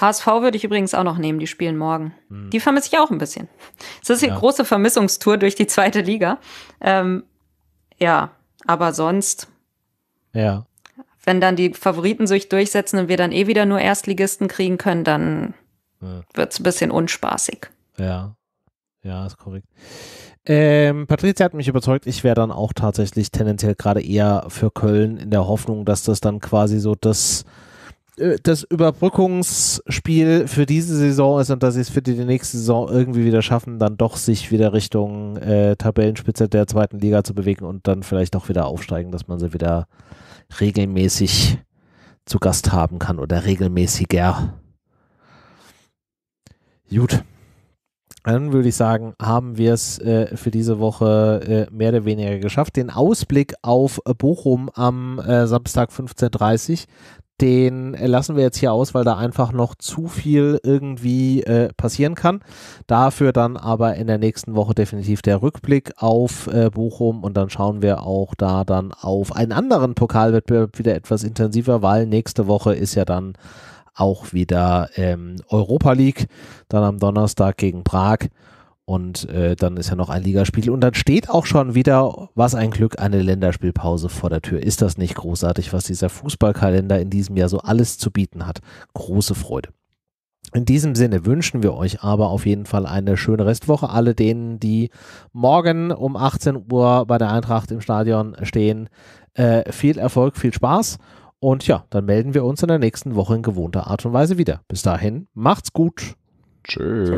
HSV würde ich übrigens auch noch nehmen, die spielen morgen. Mhm. Die vermisse ich auch ein bisschen. Es ist eine ja. große Vermissungstour durch die zweite Liga. Ähm, ja, aber sonst ja. Wenn dann die Favoriten sich durchsetzen und wir dann eh wieder nur Erstligisten kriegen können, dann wird es ein bisschen unspaßig. Ja, ja, ist korrekt. Ähm, Patricia hat mich überzeugt, ich wäre dann auch tatsächlich tendenziell gerade eher für Köln in der Hoffnung, dass das dann quasi so das, äh, das Überbrückungsspiel für diese Saison ist und dass sie es für die, die nächste Saison irgendwie wieder schaffen, dann doch sich wieder Richtung äh, Tabellenspitze der zweiten Liga zu bewegen und dann vielleicht auch wieder aufsteigen, dass man sie wieder regelmäßig zu Gast haben kann oder regelmäßiger. Gut. Dann würde ich sagen, haben wir es äh, für diese Woche äh, mehr oder weniger geschafft. Den Ausblick auf Bochum am äh, Samstag 15.30 Uhr, den lassen wir jetzt hier aus, weil da einfach noch zu viel irgendwie äh, passieren kann. Dafür dann aber in der nächsten Woche definitiv der Rückblick auf äh, Bochum und dann schauen wir auch da dann auf einen anderen Pokalwettbewerb wieder etwas intensiver, weil nächste Woche ist ja dann auch wieder ähm, Europa League, dann am Donnerstag gegen Prag. Und äh, dann ist ja noch ein Ligaspiel. Und dann steht auch schon wieder, was ein Glück, eine Länderspielpause vor der Tür. Ist das nicht großartig, was dieser Fußballkalender in diesem Jahr so alles zu bieten hat? Große Freude. In diesem Sinne wünschen wir euch aber auf jeden Fall eine schöne Restwoche. Alle denen, die morgen um 18 Uhr bei der Eintracht im Stadion stehen, äh, viel Erfolg, viel Spaß. Und ja, dann melden wir uns in der nächsten Woche in gewohnter Art und Weise wieder. Bis dahin, macht's gut. Tschüss.